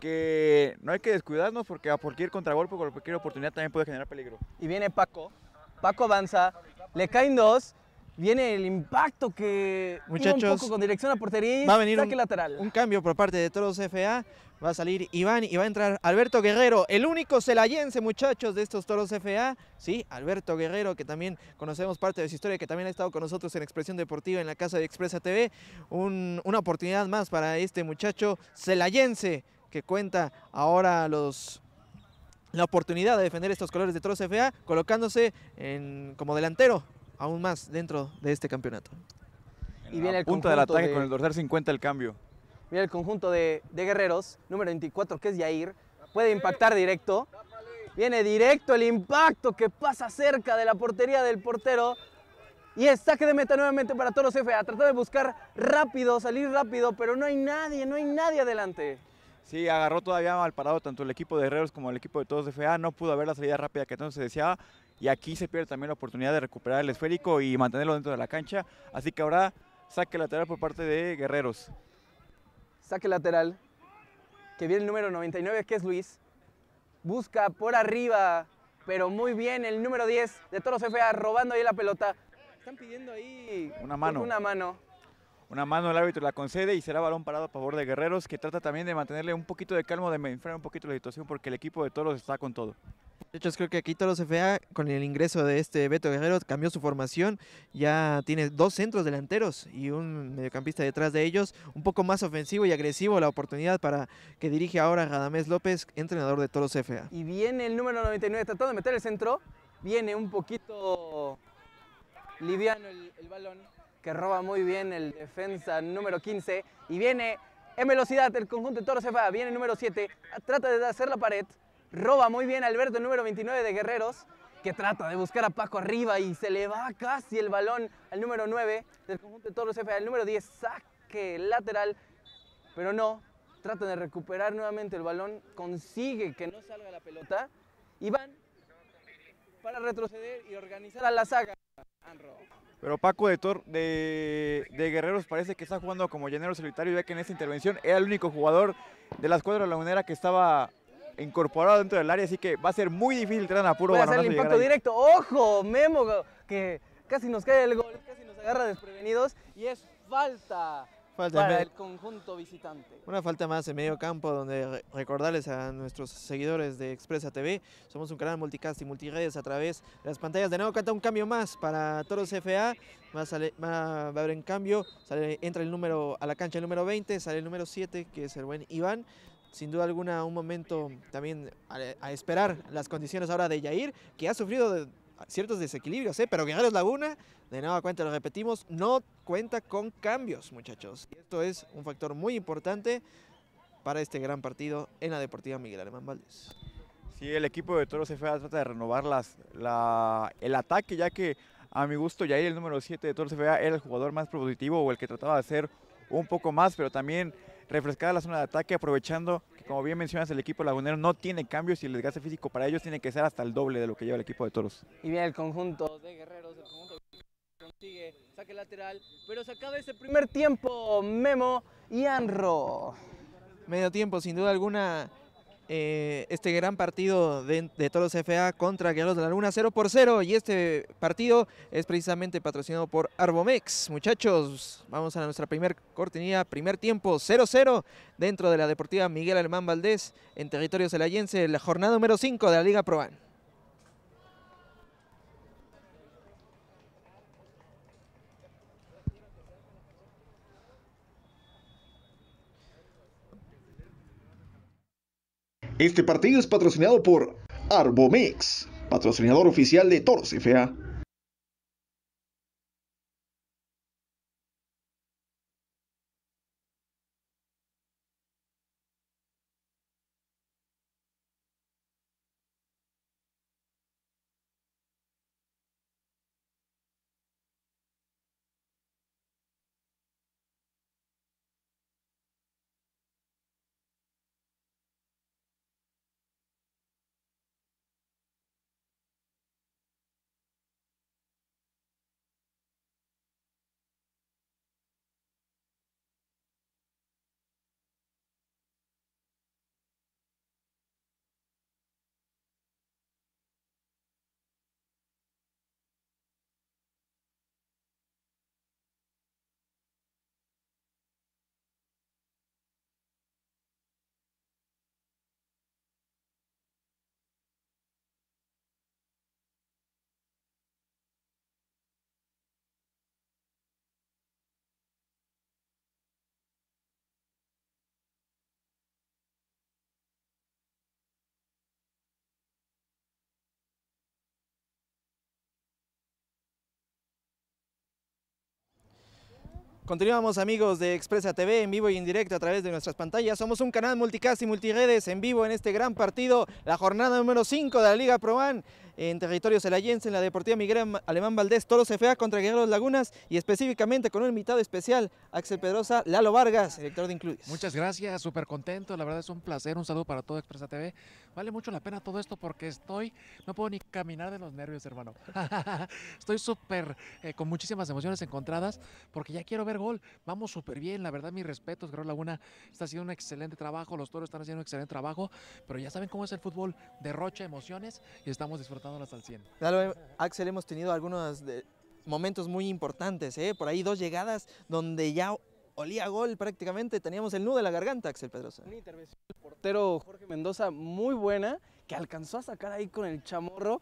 que no hay que descuidarnos porque a cualquier contragolpe, cualquier oportunidad también puede generar peligro. Y viene Paco, Paco avanza, le caen dos, viene el impacto que Muchachos, un poco con dirección a portería va a venir saque un, lateral. Un cambio por parte de Toros FA. Va a salir Iván y va a entrar Alberto Guerrero, el único celayense, muchachos, de estos toros FA. Sí, Alberto Guerrero, que también conocemos parte de su historia, que también ha estado con nosotros en Expresión Deportiva en la casa de Expresa TV. una oportunidad más para este muchacho celayense que cuenta ahora los la oportunidad de defender estos colores de Toros FA, colocándose en, como delantero aún más dentro de este campeonato. y viene el punto del ataque con el dorsal 50 el cambio. Viene el conjunto de, guerreros, número 24 que es Yair, puede impactar directo. Viene directo el impacto que pasa cerca de la portería del portero. Y es saque de meta nuevamente para Toros FA. Tratar de buscar rápido, salir rápido, pero no hay nadie, no hay nadie adelante. Sí, agarró todavía mal parado tanto el equipo de Guerreros como el equipo de todos de Fea. No pudo haber la salida rápida que entonces se deseaba. Y aquí se pierde también la oportunidad de recuperar el esférico y mantenerlo dentro de la cancha. Así que ahora saque lateral por parte de Guerreros. Saque lateral. Que viene el número 99, que es Luis. Busca por arriba, pero muy bien el número 10 de Toros FA, robando ahí la pelota. Están pidiendo ahí una mano. Una mano. Una mano el árbitro la concede y será balón parado a favor de Guerreros, que trata también de mantenerle un poquito de calmo, de enfrentar un poquito la situación, porque el equipo de Toros está con todo. De hecho, creo que aquí Toros FA, con el ingreso de este Beto Guerrero, cambió su formación. Ya tiene dos centros delanteros y un mediocampista detrás de ellos. Un poco más ofensivo y agresivo la oportunidad para que dirige ahora Radamés López, entrenador de Toros FA. Y viene el número 99 tratando de meter el centro. Viene un poquito liviano el balón que roba muy bien el defensa número 15 y viene en velocidad el conjunto de Toro se viene el número 7, trata de hacer la pared, roba muy bien Alberto el número 29 de Guerreros, que trata de buscar a Paco arriba y se le va casi el balón al número 9 del conjunto de Toro se el número 10 saque lateral, pero no, trata de recuperar nuevamente el balón, consigue que no salga la pelota y van para retroceder y organizar a la saga. Pero Paco de, Tor de, Guerreros parece que está jugando como llenero solitario, ve que en esta intervención era el único jugador de la escuadra lagunera que estaba incorporado dentro del área, así que va a ser muy difícil traer a puro el impacto directo. ¡Ojo, Memo! Que casi nos cae el gol, casi nos agarra desprevenidos y es falta para el conjunto visitante. Una falta más en medio campo donde recordarles a nuestros seguidores de Expresa TV, somos un canal multicast y multiredes a través de las pantallas. De nuevo un cambio más para Toros FA, va a haber en cambio, entra el número a la cancha el número 20, sale el número 7 que es el buen Iván sin duda alguna un momento también a, esperar las condiciones ahora de Yair, que ha sufrido de, ciertos desequilibrios, ¿eh? pero es Laguna, de nueva cuenta lo repetimos, no cuenta con cambios, muchachos. Esto es un factor muy importante para este gran partido en la Deportiva Miguel Alemán Valdés. Sí, el equipo de Toros CFA trata de renovar las, la, el ataque, ya que a mi gusto ya el número 7 de Toros CFA, era el jugador más propositivo o el que trataba de hacer un poco más, pero también refrescar la zona de ataque aprovechando como bien mencionas, el equipo lagunero no tiene cambios y el desgaste físico para ellos tiene que ser hasta el doble de lo que lleva el equipo de toros. Y bien, el conjunto de guerreros, el conjunto consigue saque lateral, pero se acaba ese primer tiempo, Memo y Anro. Medio tiempo, sin duda alguna, eh, este gran partido de, todos los FA contra Guerreros de la Luna 0 por 0 y este partido es precisamente patrocinado por Arbomex. Muchachos, vamos a nuestra primer cortinilla, primer tiempo 0-0 dentro de la Deportiva Miguel Alemán Valdés en territorio celayense, la jornada número 5 de la Liga Proan Este partido es patrocinado por Arbomix, patrocinador oficial de Toros Fea. Continuamos amigos de Expresa TV en vivo y en directo a través de nuestras pantallas. Somos un canal multicast y multiredes en vivo en este gran partido, la jornada número 5 de la Liga Proban en territorio celayense, en la Deportiva Miguel Alemán Valdés, Toro FA contra Guerrero Lagunas y específicamente con un invitado especial, Axel Pedrosa, Lalo Vargas, director de Incluy. Muchas gracias, súper contento, la verdad es un placer, un saludo para todo Expresa TV. Vale mucho la pena todo esto porque estoy, no puedo ni caminar de los nervios, hermano. [LAUGHS] estoy súper, eh, con muchísimas emociones encontradas porque ya quiero ver gol. Vamos súper bien, la verdad, mis respetos, Guerrero Laguna está haciendo un excelente trabajo, los Toros están haciendo un excelente trabajo, pero ya saben cómo es el fútbol, derrocha emociones y estamos disfrutando eh, Axel, hemos tenido algunos momentos muy importantes, eh, por ahí dos llegadas donde ya olía gol prácticamente, teníamos el nudo de la garganta, Axel Pedrosa. Una intervención del portero Jorge Mendoza muy buena, que alcanzó a sacar ahí con el chamorro.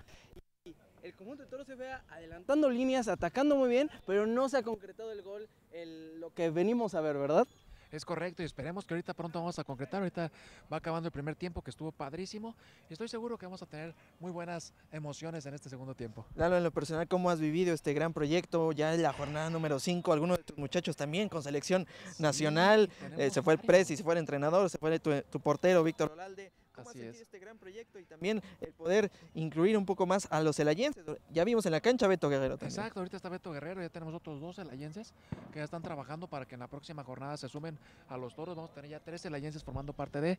el conjunto de toros se ve adelantando líneas, atacando muy bien, pero no se ha concretado el gol, el, lo que venimos a ver, ¿verdad? Es correcto y esperemos que ahorita pronto vamos a concretar. Ahorita va acabando el primer tiempo que estuvo padrísimo y estoy seguro que vamos a tener muy buenas emociones en este segundo tiempo. Lalo, en lo personal, ¿cómo has vivido este gran proyecto? Ya en la jornada número 5, algunos de tus muchachos también con selección nacional. Eh, se fue el Presi, se fue el entrenador, se fue tu, tu portero Víctor Olalde. Así es. este gran proyecto y también el poder incluir un poco más a los elayenses. Ya vimos en la cancha Beto Guerrero Exacto, ahorita está Beto Guerrero, ya tenemos otros dos elayenses que ya están trabajando para que en la próxima jornada se sumen a los toros. Vamos a tener ya tres elayenses formando parte de.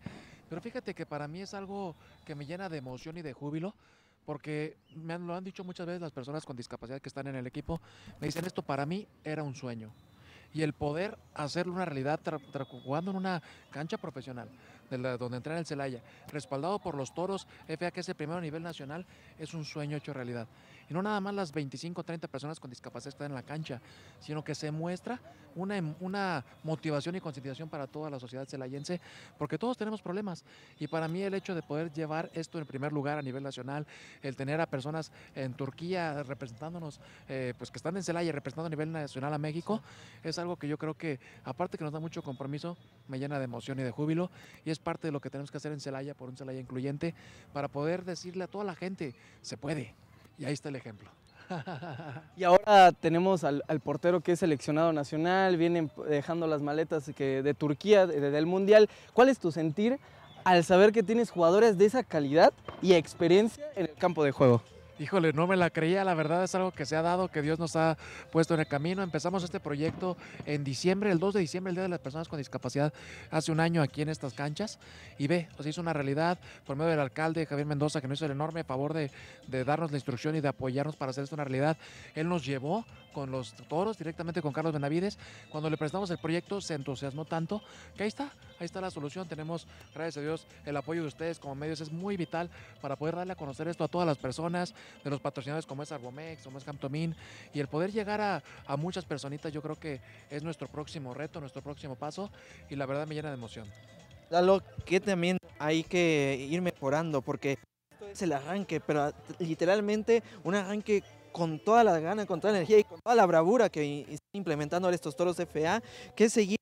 Pero fíjate que para mí es algo que me llena de emoción y de júbilo porque me lo han dicho muchas veces las personas con discapacidad que están en el equipo, me dicen esto para mí era un sueño. Y el poder hacerlo una realidad jugando en una cancha profesional, de donde entra el Celaya, respaldado por los toros, FA, que es el primero nivel nacional, es un sueño hecho realidad. Y no nada más las 25 o 30 personas con discapacidad que están en la cancha, sino que se muestra una, em, una motivación y concientización para toda la sociedad celayense, porque todos tenemos problemas. Y para mí el hecho de poder llevar esto en primer lugar a nivel nacional, el tener a personas en Turquía representándonos, eh, pues que están en Celaya representando a nivel nacional a México, es algo que yo creo que, aparte que nos da mucho compromiso, me llena de emoción y de júbilo, y es parte de lo que tenemos que hacer en Celaya por un Celaya incluyente, para poder decirle a toda la gente, se puede. Y ahí está el ejemplo. [LAUGHS] Y ahora tenemos al, portero que es seleccionado nacional, viene dejando las maletas que de Turquía, del Mundial. ¿Cuál es tu sentir al saber que tienes jugadores de esa calidad y experiencia en el campo de juego? híjole, no me la creía, la verdad es algo que se ha dado, que Dios nos ha puesto en el camino. Empezamos este proyecto en diciembre, el 2 de diciembre, el Día de las Personas con Discapacidad, hace un año aquí en estas canchas. Y ve, se hizo una realidad por medio del alcalde Javier Mendoza, que nos hizo el enorme favor de, darnos la instrucción y de apoyarnos para hacer esto una realidad. Él nos llevó con los toros, directamente con Carlos Benavides. Cuando le prestamos el proyecto se entusiasmó tanto que ahí está, ahí está la solución. Tenemos, gracias a Dios, el apoyo de ustedes como medios es muy vital para poder darle a conocer esto a todas las personas, de los patrocinadores como es Arbomex, como es cantomín y el poder llegar a, muchas personitas yo creo que es nuestro próximo reto, nuestro próximo paso, y la verdad me llena de emoción. lo que también hay que ir mejorando, porque esto es el arranque, pero literalmente un arranque con toda la gana, con toda la energía y con toda la bravura que están implementando estos toros FA, que seguir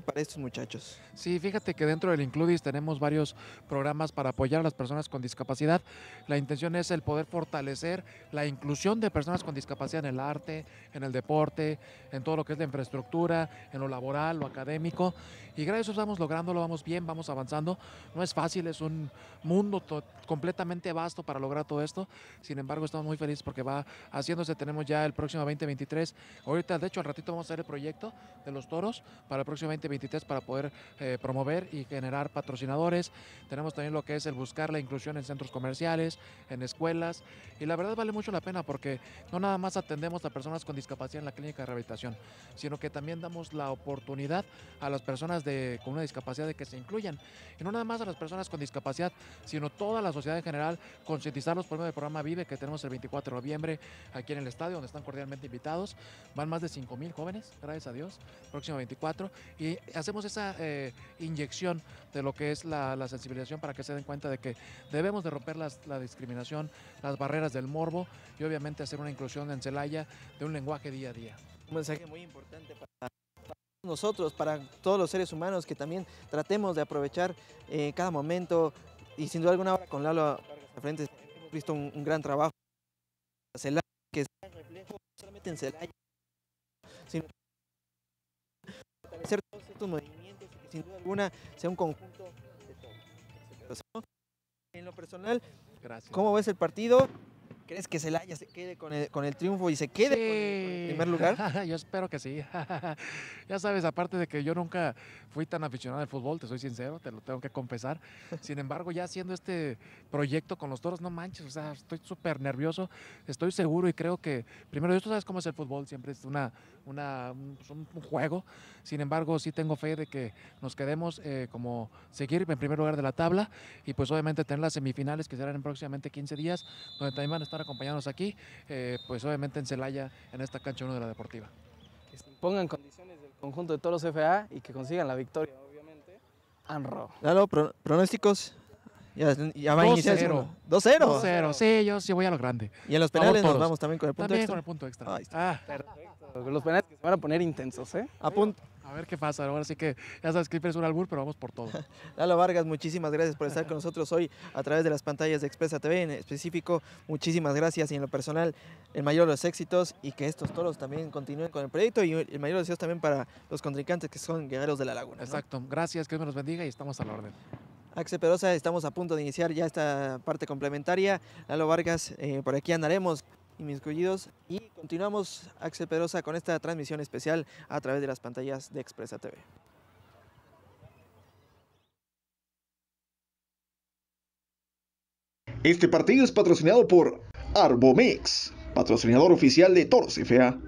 para estos muchachos? Sí, fíjate que dentro del Includis tenemos varios programas para apoyar a las personas con discapacidad. La intención es el poder fortalecer la inclusión de personas con discapacidad en el arte, en el deporte, en todo lo que es la infraestructura, en lo laboral, lo académico. Y gracias a eso estamos lo vamos bien, vamos avanzando. No es fácil, es un mundo completamente vasto para lograr todo esto. Sin embargo, estamos muy felices porque va haciéndose. Tenemos ya el próximo 2023. Ahorita, de hecho, al ratito vamos a hacer el proyecto de los toros para el próximo 2023. 23 para poder eh, promover y generar patrocinadores. Tenemos también lo que es el buscar la inclusión en centros comerciales, en escuelas. Y la verdad vale mucho la pena porque no nada más atendemos a personas con discapacidad en la clínica de rehabilitación, sino que también damos la oportunidad a las personas con una discapacidad de que se incluyan. Y no nada más a las personas con discapacidad, sino toda la sociedad en general, concientizarlos por el del programa Vive que tenemos el 24 de noviembre aquí en el estadio, donde están cordialmente invitados. Van más de 5 mil jóvenes, gracias a Dios, próximo 24 y hacemos esa eh, inyección de lo que es la, sensibilización para que se den cuenta de que debemos de romper la discriminación, las barreras del morbo y obviamente hacer una inclusión en Celaya de un lenguaje día a día. Un mensaje muy importante para nosotros, para todos los seres humanos, que también tratemos de aprovechar eh, cada momento y sin duda alguna con Lalo de frente hemos visto un, gran trabajo Celaya, que sea reflejo no solamente en Celaya, sino establecer todos estos movimientos y que sin duda alguna sea un conjunto de todos. En lo personal, Gracias. ¿cómo ves el partido? ¿Crees que Celaya se quede con el, triunfo y se quede en primer lugar? [LAUGHS] yo espero que sí. [LAUGHS] ya sabes, aparte de que yo nunca fui tan aficionado al fútbol, te soy sincero, te lo tengo que confesar. Sin embargo, ya haciendo este proyecto con los toros, no manches, o sea, estoy súper nervioso, estoy seguro y creo que, primero, tú sabes cómo es el fútbol, siempre es una, una, pues, un, un, juego. Sin embargo, sí tengo fe de que nos quedemos eh, como seguir en primer lugar de la tabla y pues obviamente tener las semifinales que serán en próximamente 15 días, donde también van a estar acompañándonos aquí, eh, pues obviamente en Celaya, en esta cancha 1 de la Deportiva. Que se impongan condiciones del conjunto de todos los FA y que consigan la victoria, obviamente. Anro. Lalo, pronósticos. Ya, ya va a iniciar 2-0. 2-0. Sí, yo sí voy a lo grande. Y en los penales nos vamos también con el punto extra. También con ah. Los penales que se van a poner intensos, ¿eh? A, punto. a ver qué pasa. Ahora así que ya sabes que es un albur, pero vamos por todo. [LAUGHS] Lalo Vargas, muchísimas gracias por estar con nosotros hoy a través de las pantallas de Expresa TV en específico. Muchísimas gracias y en lo personal, el mayor de los éxitos y que estos toros también continúen con el proyecto y el mayor de los éxitos también para los contrincantes que son guerreros de la laguna. Exacto. Gracias, que Dios me los bendiga y estamos a la orden. Axel Perosa, estamos a punto de iniciar ya esta parte complementaria. Lalo Vargas, eh, por aquí andaremos y mis cullidos Y continuamos, Axel Pedrosa, con esta transmisión especial a través de las pantallas de Expresa TV. Este partido es patrocinado por Arbomex, patrocinador oficial de Toros FA.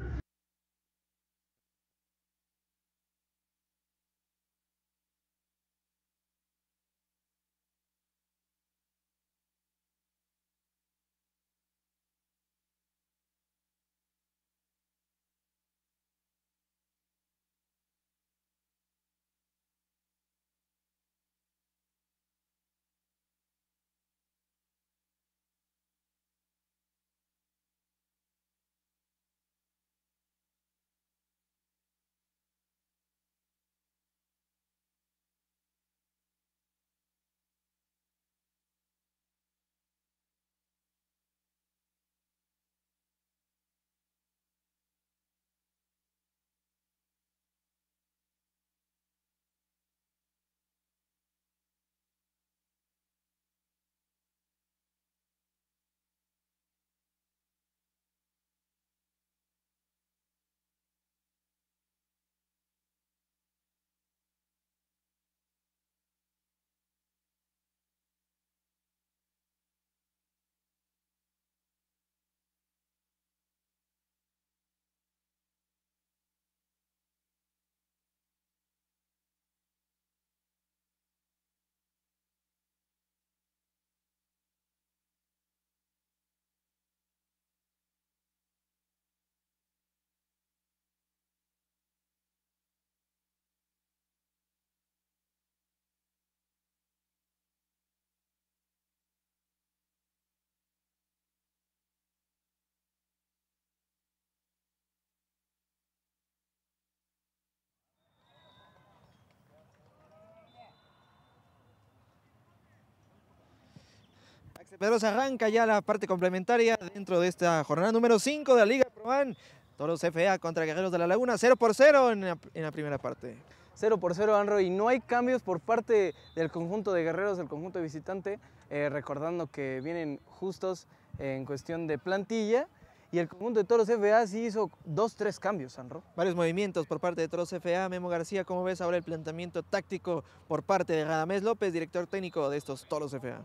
Pedro se arranca ya la parte complementaria dentro de esta jornada número 5 de la Liga Proban. Toros FA contra Guerreros de la Laguna, 0 por 0 en la, primera parte. 0 por 0 Anro y no hay cambios por parte del conjunto de guerreros, del conjunto de visitante, eh, recordando que vienen justos en cuestión de plantilla. Y el conjunto de Toros FA sí hizo dos, tres cambios, Anro. Varios movimientos por parte de Toros FA. Memo García, ¿cómo ves ahora el planteamiento táctico por parte de Radamés López, director técnico de estos Toros FA?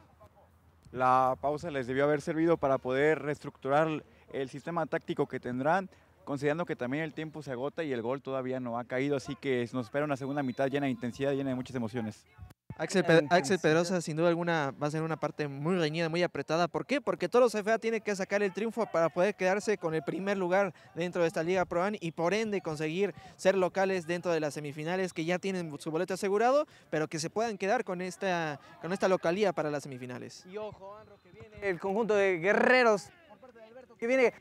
La pausa les debió haber servido para poder reestructurar el sistema táctico que tendrán, considerando que también el tiempo se agota y el gol todavía no ha caído, así que nos espera una segunda mitad llena de intensidad, llena de muchas emociones. Axel, Pedrosa, sin duda alguna, va a ser una parte muy reñida, muy apretada. ¿Por qué? Porque todos los FA tiene que sacar el triunfo para poder quedarse con el primer lugar dentro de esta Liga Proan y por ende conseguir ser locales dentro de las semifinales que ya tienen su boleto asegurado, pero que se puedan quedar con esta, con esta localía para las semifinales. Y ojo, Andro, que viene el conjunto de guerreros por parte de Alberto, que viene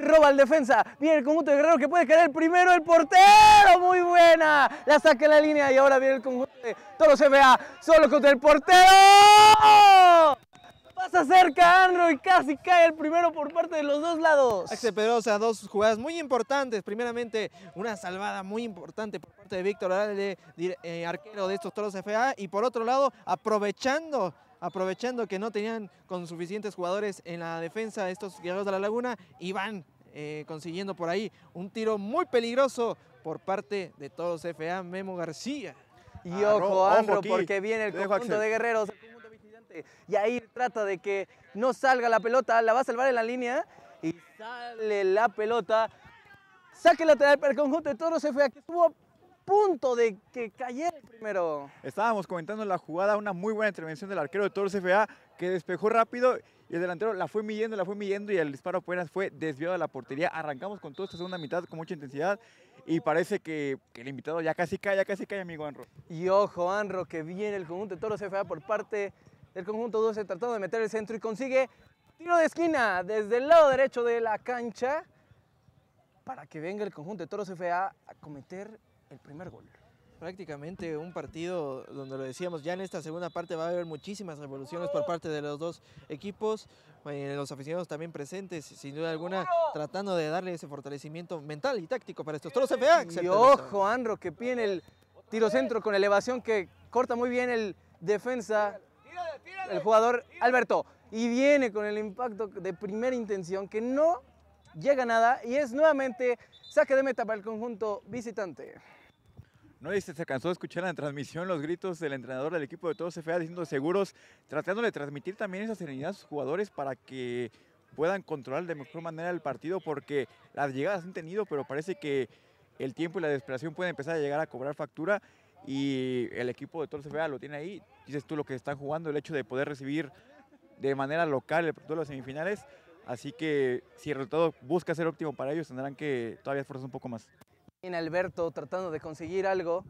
roba el defensa. Viene el conjunto de Guerrero que puede caer el primero el portero. Muy buena. La saca en la línea y ahora viene el conjunto de Toros FA. Solo contra el portero. Pasa cerca Andro y casi cae el primero por parte de los dos lados. Axel sea dos jugadas muy importantes. Primeramente, una salvada muy importante por parte de Víctor Arale, eh, arquero de estos Toros FA. Y por otro lado, aprovechando aprovechando que no tenían con suficientes jugadores en la defensa estos guerreros de la laguna y van eh, consiguiendo por ahí un tiro muy peligroso por parte de todos FA, Memo García. Y ojo, porque viene el conjunto de guerreros, Y ahí trata de que no salga la pelota, la va a salvar en la línea y sale la pelota. Saque lateral para el conjunto de todos fue FA que estuvo punto de que cayera el primero. Estábamos comentando la jugada, una muy buena intervención del arquero de Toros FA que despejó rápido y el delantero la fue midiendo, la fue midiendo y el disparo afuera fue desviado de la portería. Arrancamos con toda esta segunda mitad con mucha intensidad y parece que, el invitado ya casi cae, ya casi cae, amigo Anro. Y ojo, Anro, que viene el conjunto de Toros FA por parte del conjunto 12 e, tratando de meter el centro y consigue tiro de esquina desde el lado derecho de la cancha para que venga el conjunto de Toros FA a cometer el primer gol. Prácticamente un partido donde lo decíamos, ya en esta segunda parte va a haber muchísimas revoluciones por parte de los dos equipos, eh, los aficionados también presentes, sin duda alguna, tratando de darle ese fortalecimiento mental y táctico para estos toros FA. Y ojo, Andro, que pide el tiro centro con elevación que corta muy bien el defensa, el jugador Alberto, y viene con el impacto de primera intención que no llega nada y es nuevamente saque de meta para el conjunto visitante. No dice, se cansó de escuchar en la transmisión los gritos del entrenador del equipo de todos CFA diciendo seguros, tratando de transmitir también esa serenidad a sus jugadores para que puedan controlar de mejor manera el partido porque las llegadas han tenido, pero parece que el tiempo y la desesperación pueden empezar a llegar a cobrar factura y el equipo de Toro CFA lo tiene ahí. Dices tú lo que están jugando, el hecho de poder recibir de manera local el de las semifinales. Así que si el resultado busca ser óptimo para ellos, tendrán que todavía esforzarse un poco más en Alberto tratando de conseguir algo.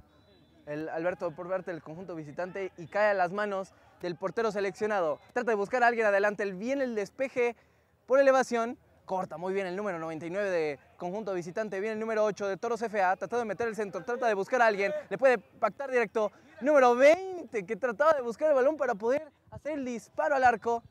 El Alberto por verte el conjunto visitante y cae a las manos del portero seleccionado. Trata de buscar a alguien adelante. Viene el despeje por elevación. Corta muy bien el número 99 de conjunto visitante. Viene el número 8 de Toros FA. Tratado de meter el centro. Trata de buscar a alguien. Le puede pactar directo. Número 20 que trataba de buscar el balón para poder hacer el disparo al arco.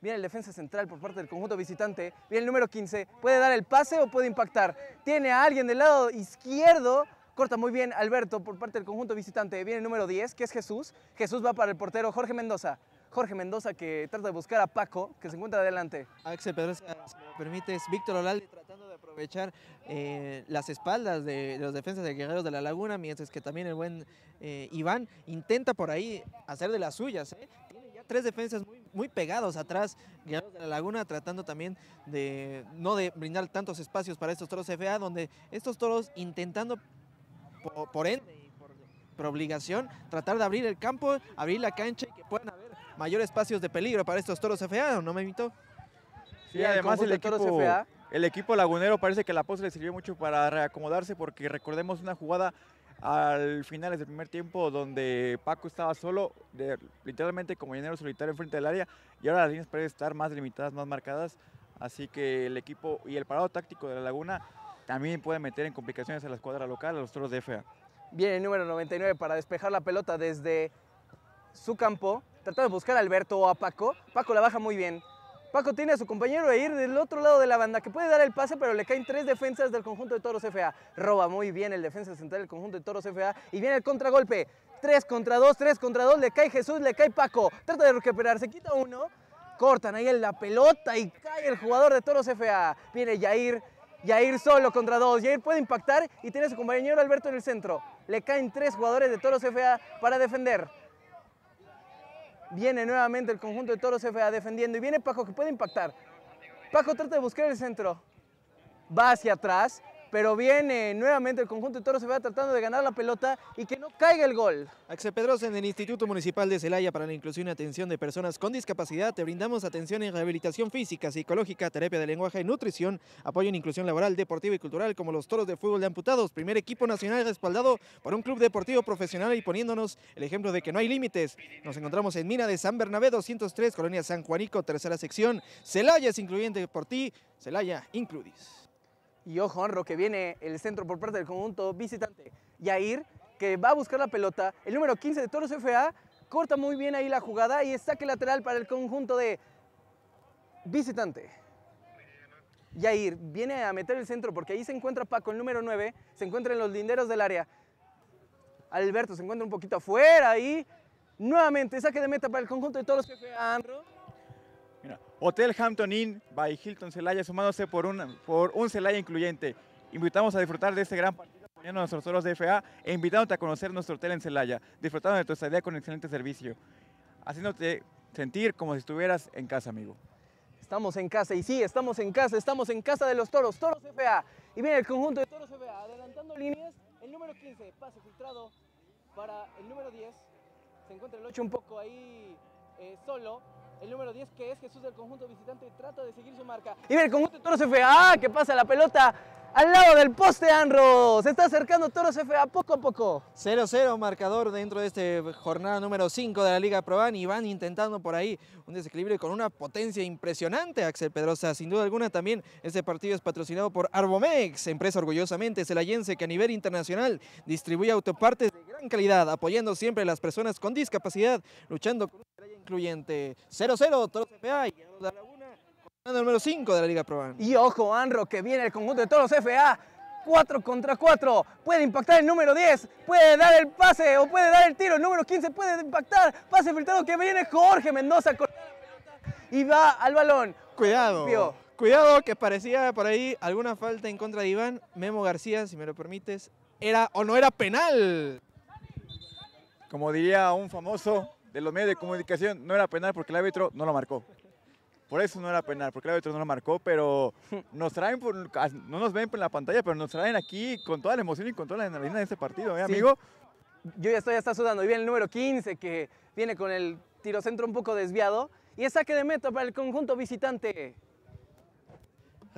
Viene el defensa central por parte del conjunto visitante. Viene el número 15. Puede dar el pase o puede impactar. Tiene a alguien del lado izquierdo. Corta muy bien Alberto por parte del conjunto visitante. Viene el número 10, que es Jesús. Jesús va para el portero Jorge Mendoza. Jorge Mendoza que trata de buscar a Paco, que se encuentra adelante. Axel Pedro, si me permites, Víctor Olalde tratando de aprovechar eh, las espaldas de, los defensas de Guerreros de la Laguna, mientras que también el buen eh, Iván intenta por ahí hacer de las suyas. Eh. Tiene ya tres defensas muy muy pegados atrás, Guerreros de la Laguna, tratando también de no de brindar tantos espacios para estos toros FA, donde estos toros intentando por, él por, obligación tratar de abrir el campo, abrir la cancha y que puedan haber mayores espacios de peligro para estos toros FA, ¿no me invito Sí, además el, equipo, el equipo lagunero parece que la pose le sirvió mucho para reacomodarse porque recordemos una jugada al final del primer tiempo donde Paco estaba solo, literalmente como llanero solitario enfrente del área y ahora las líneas pueden estar más limitadas, más marcadas, así que el equipo y el parado táctico de la Laguna también puede meter en complicaciones a la escuadra local, a los toros de FA. Viene el número 99 para despejar la pelota desde su campo, Trata de buscar a Alberto o a Paco. Paco la baja muy bien, Paco tiene a su compañero ir del otro lado de la banda, que puede dar el pase, pero le caen tres defensas del conjunto de Toros FA. Roba muy bien el defensa central del conjunto de Toros FA y viene el contragolpe. Tres contra dos, tres contra dos, le cae Jesús, le cae Paco. Trata de recuperar, se quita uno, cortan ahí la pelota y cae el jugador de Toros FA. Viene Yair, Yair solo contra dos. Yair puede impactar y tiene a su compañero Alberto en el centro. Le caen tres jugadores de Toros FA para defender. Viene nuevamente el conjunto de Toros FA defendiendo y viene Paco que puede impactar. Paco trata de buscar el centro. Va hacia atrás pero viene nuevamente el conjunto de toros se va tratando de ganar la pelota y que no caiga el gol. Axel Pedros en el Instituto Municipal de Celaya para la Inclusión y Atención de Personas con Discapacidad te brindamos atención en rehabilitación física, psicológica, terapia de lenguaje y nutrición, apoyo en inclusión laboral, deportiva y cultural como los toros de fútbol de amputados, primer equipo nacional respaldado por un club deportivo profesional y poniéndonos el ejemplo de que no hay límites. Nos encontramos en Mina de San Bernabé 203, Colonia San Juanico, tercera sección. Celaya es incluyente por ti, Celaya Includis y ojo honro que viene el centro por parte del conjunto visitante. Yair, que va a buscar la pelota, el número 15 de Toros FA, corta muy bien ahí la jugada y es saque lateral para el conjunto de visitante. Yair viene a meter el centro porque ahí se encuentra Paco, el número 9, se encuentra en los linderos del área. Alberto se encuentra un poquito afuera ahí. Nuevamente, saque de meta para el conjunto de Toros los Hotel Hampton Inn by Hilton Celaya, sumándose por un, por un Celaya incluyente. Invitamos a disfrutar de este gran partido poniendo a nuestros toros de FA e invitándote a conocer nuestro hotel en Celaya, disfrutando de tu estadía con excelente servicio, haciéndote sentir como si estuvieras en casa, amigo. Estamos en casa y sí, estamos en casa, estamos en casa de los toros, toros FA. Y viene el conjunto de toros FA adelantando líneas, el número 15, pase filtrado para el número 10. Se encuentra el 8 un poco ahí eh, solo, el número 10 que es Jesús del conjunto visitante trata de seguir su marca. Y el conjunto Toros FA, que pasa la pelota al lado del poste Anro. Se está acercando Toros FA poco a poco. 0-0 marcador dentro de este jornada número 5 de la Liga Proban y van intentando por ahí un desequilibrio con una potencia impresionante, Axel Pedrosa. Sin duda alguna también este partido es patrocinado por Arbomex, empresa orgullosamente celayense que a nivel internacional distribuye autopartes de gran calidad, apoyando siempre a las personas con discapacidad, luchando con una incluyente. 0-0, Toros FA y la Laguna, el número 5 de la Liga Proban. Y ojo, Anro, que viene el conjunto de todos los FA 4 contra 4. Puede impactar el número 10, puede dar el pase o puede dar el tiro. El número 15 puede impactar. Pase filtrado que viene Jorge Mendoza con y va al balón. Cuidado. Cuidado que parecía por ahí alguna falta en contra de Iván. Memo García, si me lo permites, era o no era penal. Como diría un famoso de los medios de comunicación, no era penal porque el árbitro no lo marcó. Por eso no era penal, porque el árbitro no la marcó, pero nos traen, por, no nos ven por la pantalla, pero nos traen aquí con toda la emoción y con toda la adrenalina de este partido, ¿eh, amigo? Yo ya estoy, ya está sudando. Y viene el número 15 que viene con el tirocentro un poco desviado. Y es saque de meta para el conjunto visitante.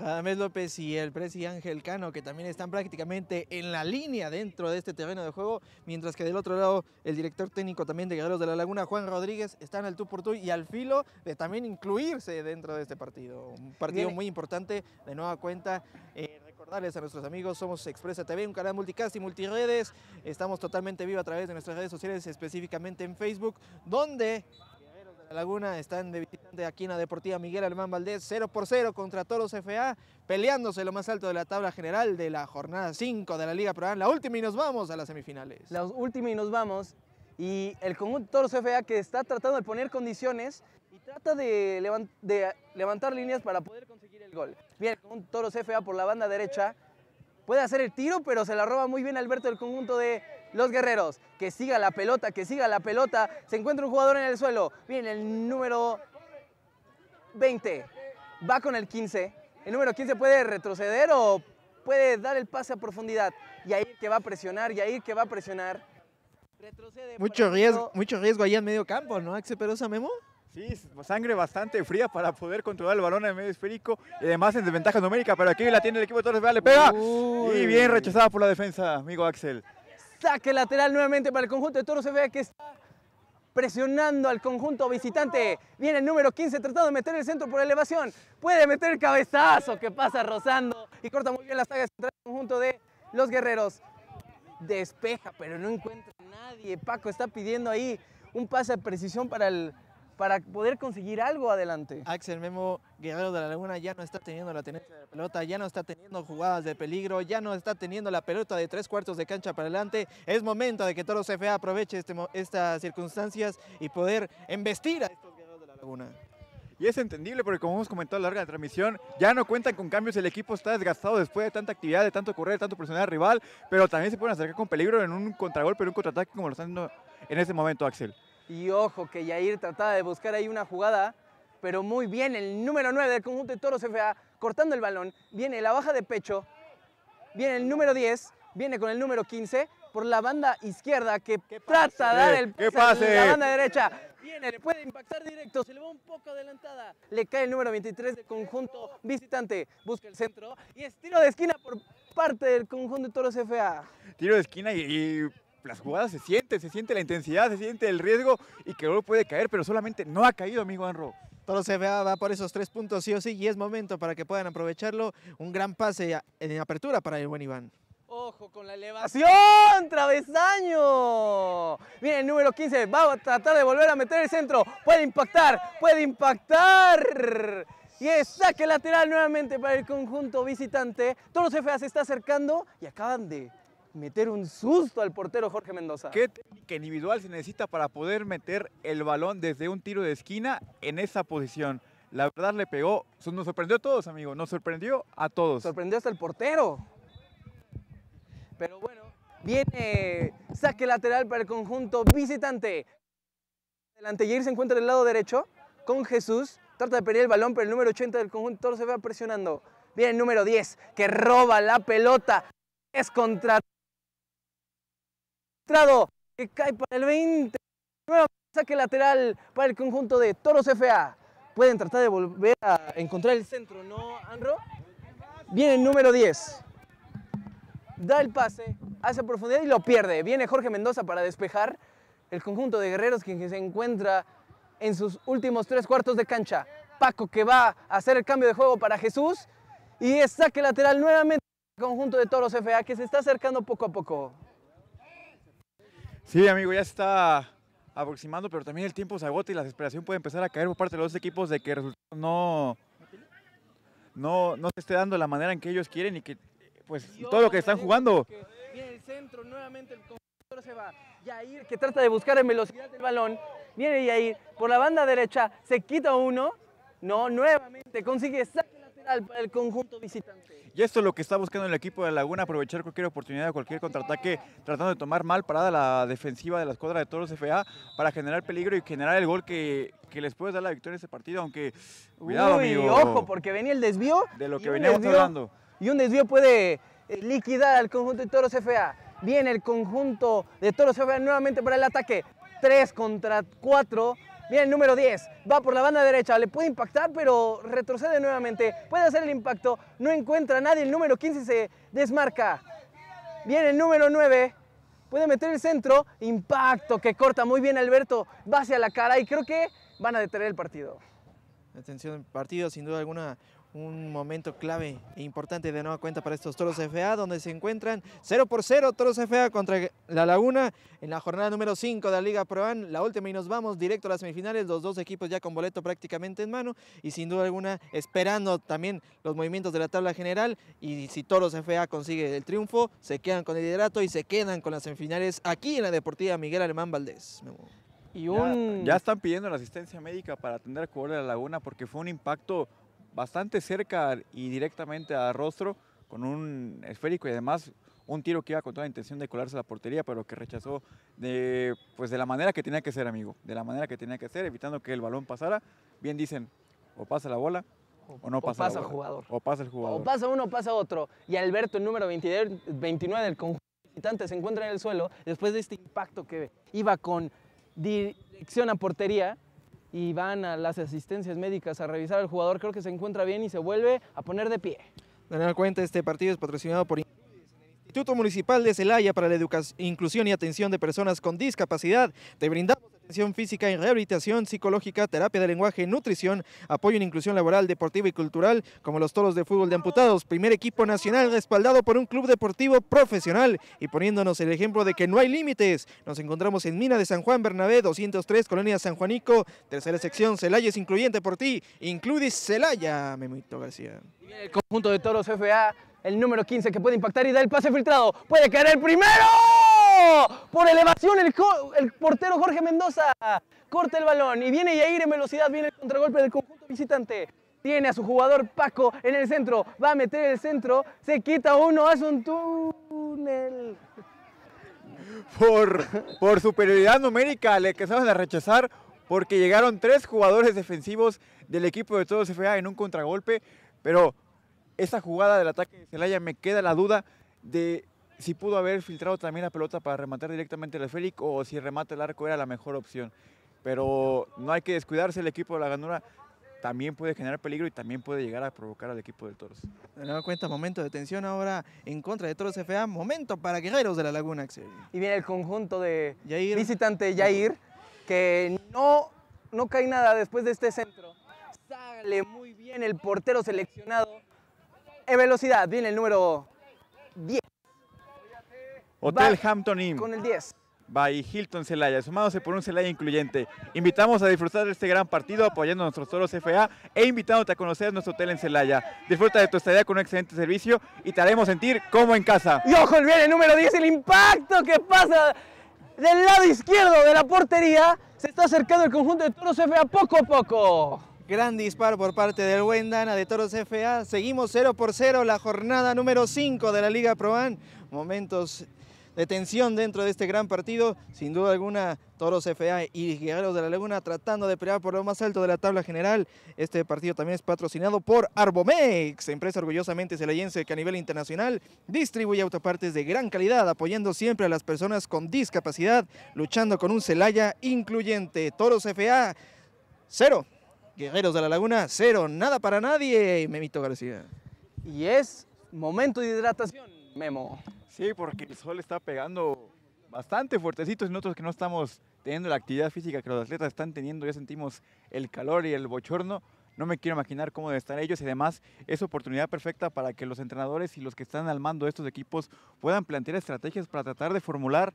Adamés López y el Presi Ángel Cano, que también están prácticamente en la línea dentro de este terreno de juego, mientras que del otro lado el director técnico también de Guerreros de la Laguna, Juan Rodríguez, están al tú por tú y al filo de también incluirse dentro de este partido. Un partido muy importante, de nueva cuenta. Eh, recordarles a nuestros amigos, somos Expresa TV, un canal multicast y multiredes. Estamos totalmente vivos a través de nuestras redes sociales, específicamente en Facebook, donde la Laguna están de aquí en la Deportiva Miguel Alemán Valdés, 0 por 0 contra Toros FA, peleándose lo más alto de la tabla general de la jornada 5 de la Liga Proán. La última y nos vamos a las semifinales. La última y nos vamos. Y el conjunto Toros FA que está tratando de poner condiciones y trata de, levantar líneas para poder conseguir el gol. Bien, el conjunto Toros FA por la banda derecha puede hacer el tiro, pero se la roba muy bien Alberto del conjunto de los guerreros, que siga la pelota, que siga la pelota. Se encuentra un jugador en el suelo. Viene el número 20. Va con el 15. El número 15 puede retroceder o puede dar el pase a profundidad. Y ahí que va a presionar, y ahí que va a presionar. mucho riesgo, mucho riesgo ahí en medio campo, ¿no, Axel Perosa Memo? Sí, sangre bastante fría para poder controlar el balón en medio esférico y además en desventaja numérica, pero aquí la tiene el equipo de Torres Vea, le pega y bien rechazada por la defensa, amigo Axel. Saque lateral nuevamente para el conjunto de Toro. Se ve que está presionando al conjunto visitante. Viene el número 15 tratando de meter el centro por elevación. Puede meter el cabezazo que pasa rozando y corta muy bien las saga central del conjunto de los guerreros. Despeja, pero no encuentra nadie. Paco está pidiendo ahí un pase de precisión para el para poder conseguir algo adelante. Axel Memo Guerrero de la Laguna ya no está teniendo la tenencia de la pelota, ya no está teniendo jugadas de peligro, ya no está teniendo la pelota de tres cuartos de cancha para adelante. Es momento de que Toros FA aproveche este, estas circunstancias y poder embestir a estos Guerreros de la Laguna. Y es entendible porque como hemos comentado a lo largo de la transmisión, ya no cuentan con cambios, el equipo está desgastado después de tanta actividad, de tanto correr, de tanto presionar al rival, pero también se pueden acercar con peligro en un contragolpe, en un contraataque como lo están haciendo en este momento Axel. Y ojo que Yair trataba de buscar ahí una jugada, pero muy bien el número 9 del conjunto de Toros FA, cortando el balón, viene la baja de pecho, viene el número 10, viene con el número 15, por la banda izquierda que trata de dar el pase, pase? la banda derecha. Viene, le puede impactar directo, se le va un poco adelantada. Le cae el número 23 del conjunto visitante. Busca el centro y es tiro de esquina por parte del conjunto de Toros FA. Tiro de esquina y las jugadas se siente se siente la intensidad, se siente el riesgo y que luego puede caer, pero solamente no ha caído, amigo Anro. Todo se va, va por esos tres puntos sí o sí y es momento para que puedan aprovecharlo. Un gran pase en apertura para el buen Iván. Ojo con la elevación, travesaño. Viene el número 15, va a tratar de volver a meter el centro. Puede impactar, puede impactar. Y es saque lateral nuevamente para el conjunto visitante. Todos los se está acercando y acaban de meter un susto al portero Jorge Mendoza. ¿Qué individual se necesita para poder meter el balón desde un tiro de esquina en esa posición? La verdad le pegó, nos sorprendió a todos, amigo, nos sorprendió a todos. Sorprendió hasta el portero. Pero bueno, viene saque lateral para el conjunto visitante. Adelante, Jair se encuentra del lado derecho con Jesús. Trata de perder el balón, pero el número 80 del conjunto se va presionando. Viene el número 10, que roba la pelota. Es contra que cae para el 20. Nuevo saque lateral para el conjunto de Toros FA. Pueden tratar de volver a encontrar el centro, ¿no, Anro? Viene el número 10. Da el pase, hace profundidad y lo pierde. Viene Jorge Mendoza para despejar el conjunto de guerreros que se encuentra en sus últimos tres cuartos de cancha. Paco que va a hacer el cambio de juego para Jesús y es saque lateral nuevamente el conjunto de Toros FA que se está acercando poco a poco. Sí, amigo, ya está aproximando, pero también el tiempo se agota y la desesperación puede empezar a caer por parte de los equipos de que el resultado no, no, no se esté dando la manera en que ellos quieren y que pues todo lo que están jugando. Viene el centro, nuevamente el conductor se va. Yair que trata de buscar en velocidad el balón. Viene Yair por la banda derecha, se quita uno. No, nuevamente consigue el conjunto visitante. Y esto es lo que está buscando el equipo de Laguna, aprovechar cualquier oportunidad, cualquier contraataque, tratando de tomar mal parada la defensiva de la escuadra de Toros FA para generar peligro y generar el gol que, que les puede dar la victoria en este partido, aunque cuidado Uy, ojo, porque venía el desvío. De lo que veníamos hablando. Y un desvío puede eh, liquidar al conjunto de Toros FA. Viene el conjunto de Toros FA nuevamente para el ataque. Tres contra 4 Viene el número 10, va por la banda derecha, le puede impactar, pero retrocede nuevamente. Puede hacer el impacto, no encuentra a nadie, el número 15 se desmarca. Viene el número 9, puede meter el centro, impacto que corta muy bien Alberto, va hacia la cara y creo que van a detener el partido. Atención, partido sin duda alguna un momento clave e importante de nueva cuenta para estos Toros FA, donde se encuentran 0 por 0 Toros FA contra La Laguna en la jornada número 5 de la Liga Proan, la última y nos vamos directo a las semifinales, los dos equipos ya con boleto prácticamente en mano y sin duda alguna esperando también los movimientos de la tabla general y si Toros FA consigue el triunfo, se quedan con el liderato y se quedan con las semifinales aquí en la Deportiva Miguel Alemán Valdés. Y un... ya, están pidiendo la asistencia médica para atender al jugador de La Laguna porque fue un impacto bastante cerca y directamente a rostro con un esférico y además un tiro que iba con toda la intención de colarse a la portería, pero que rechazó de, pues de la manera que tenía que ser, amigo, de la manera que tenía que ser, evitando que el balón pasara. Bien dicen, o pasa la bola o no pasa, o pasa el jugador. O pasa el jugador. O pasa uno, pasa otro. Y Alberto, el número 29, del conjunto se encuentra en el suelo después de este impacto que iba con dirección a portería y van a las asistencias médicas a revisar al jugador. Creo que se encuentra bien y se vuelve a poner de pie. Daniel cuenta, este partido es patrocinado por Instituto Municipal de Celaya para la Educación, Inclusión y Atención de Personas con Discapacidad. Te brindamos física y rehabilitación psicológica, terapia de lenguaje, nutrición, apoyo en inclusión laboral, deportiva y cultural, como los toros de fútbol de amputados, primer equipo nacional respaldado por un club deportivo profesional y poniéndonos el ejemplo de que no hay límites. Nos encontramos en Mina de San Juan Bernabé, 203, Colonia San Juanico, tercera sección, Celaya es incluyente por ti, incluye Celaya, Memito García. El conjunto de toros FA, el número 15 que puede impactar y da el pase filtrado, puede caer el primero. Por elevación el, portero Jorge Mendoza corta el balón y viene ir en velocidad, viene el contragolpe del conjunto visitante. Tiene a su jugador Paco en el centro, va a meter el centro, se quita uno, hace un túnel. Por, superioridad numérica le alcanzaron a rechazar porque llegaron tres jugadores defensivos del equipo de todos FA en un contragolpe, pero esa jugada del ataque de Celaya me queda la duda de si pudo haber filtrado también la pelota para rematar directamente el Félix o si remata el arco era la mejor opción. Pero no hay que descuidarse, el equipo de la ganura también puede generar peligro y también puede llegar a provocar al equipo del Toros. De nueva cuenta, momento de tensión ahora en contra de Toros FA, momento para Guerreros de la Laguna, Y viene el conjunto de visitante Jair, que no, no cae nada después de este centro. Sale muy bien el portero seleccionado. En velocidad viene el número 10. Hotel Hampton Inn. Con el 10. By Hilton Celaya, sumándose por un Celaya incluyente. Invitamos a disfrutar de este gran partido apoyando a nuestros toros FA e invitándote a conocer nuestro hotel en Celaya. Disfruta de tu estadía con un excelente servicio y te haremos sentir como en casa. Y ojo, el número 10, el impacto que pasa del lado izquierdo de la portería. Se está acercando el conjunto de toros FA poco a poco. Gran disparo por parte del Wendana de Toros FA. Seguimos 0 por 0 la jornada número 5 de la Liga Proan. Momentos Detención dentro de este gran partido. Sin duda alguna, Toros FA y Guerreros de la Laguna tratando de pelear por lo más alto de la tabla general. Este partido también es patrocinado por Arbomex, empresa orgullosamente celayense que a nivel internacional distribuye autopartes de gran calidad, apoyando siempre a las personas con discapacidad, luchando con un Celaya incluyente. Toros FA, cero. Guerreros de la Laguna, cero. Nada para nadie, Memito García. Y es momento de hidratación, Memo. Sí, porque el sol está pegando bastante fuertecito. Y nosotros que no estamos teniendo la actividad física que los atletas están teniendo, ya sentimos el calor y el bochorno. No me quiero imaginar cómo deben estar ellos y además es oportunidad perfecta para que los entrenadores y los que están al mando de estos equipos puedan plantear estrategias para tratar de formular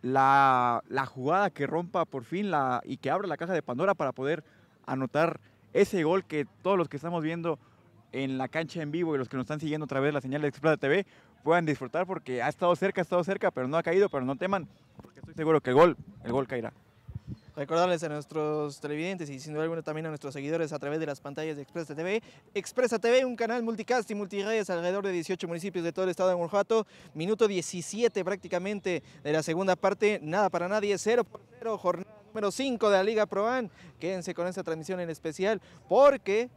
la, jugada que rompa por fin la, y que abra la caja de Pandora para poder anotar ese gol que todos los que estamos viendo en la cancha en vivo y los que nos están siguiendo a través de la señal de Explora TV puedan disfrutar porque ha estado cerca, ha estado cerca, pero no ha caído, pero no teman, porque estoy seguro que el gol, el gol caerá. Recordarles a nuestros televidentes y sin duda alguna también a nuestros seguidores a través de las pantallas de Expresa TV. Expresa TV, un canal multicast y alrededor de 18 municipios de todo el estado de Guanajuato. Minuto 17 prácticamente de la segunda parte. Nada para nadie, 0 por 0, jornada número 5 de la Liga Proan. Quédense con esta transmisión en especial porque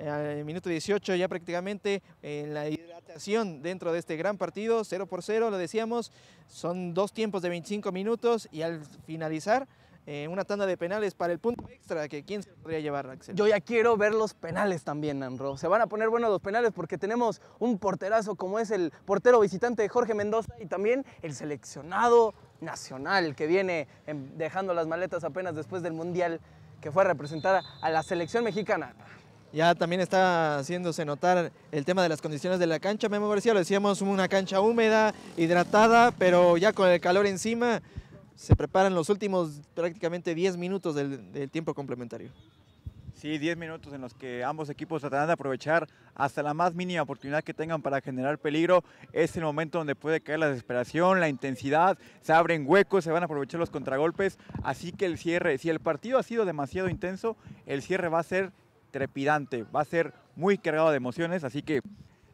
al eh, minuto 18 ya prácticamente en la hidratación dentro de este gran partido, 0 por 0, lo decíamos, son dos tiempos de 25 minutos y al finalizar eh, una tanda de penales para el punto extra que quién se podría llevar, Axel. Yo ya quiero ver los penales también, Anro. Se van a poner buenos los penales porque tenemos un porterazo como es el portero visitante Jorge Mendoza y también el seleccionado nacional que viene em, dejando las maletas apenas después del Mundial que fue representada a la selección mexicana. Ya también está haciéndose notar el tema de las condiciones de la cancha. me García, lo decíamos, una cancha húmeda, hidratada, pero ya con el calor encima, se preparan los últimos prácticamente 10 minutos del, del tiempo complementario. Sí, 10 minutos en los que ambos equipos tratarán de aprovechar hasta la más mínima oportunidad que tengan para generar peligro. Es el momento donde puede caer la desesperación, la intensidad, se abren huecos, se van a aprovechar los contragolpes. Así que el cierre, si el partido ha sido demasiado intenso, el cierre va a ser trepidante, va a ser muy cargado de emociones, así que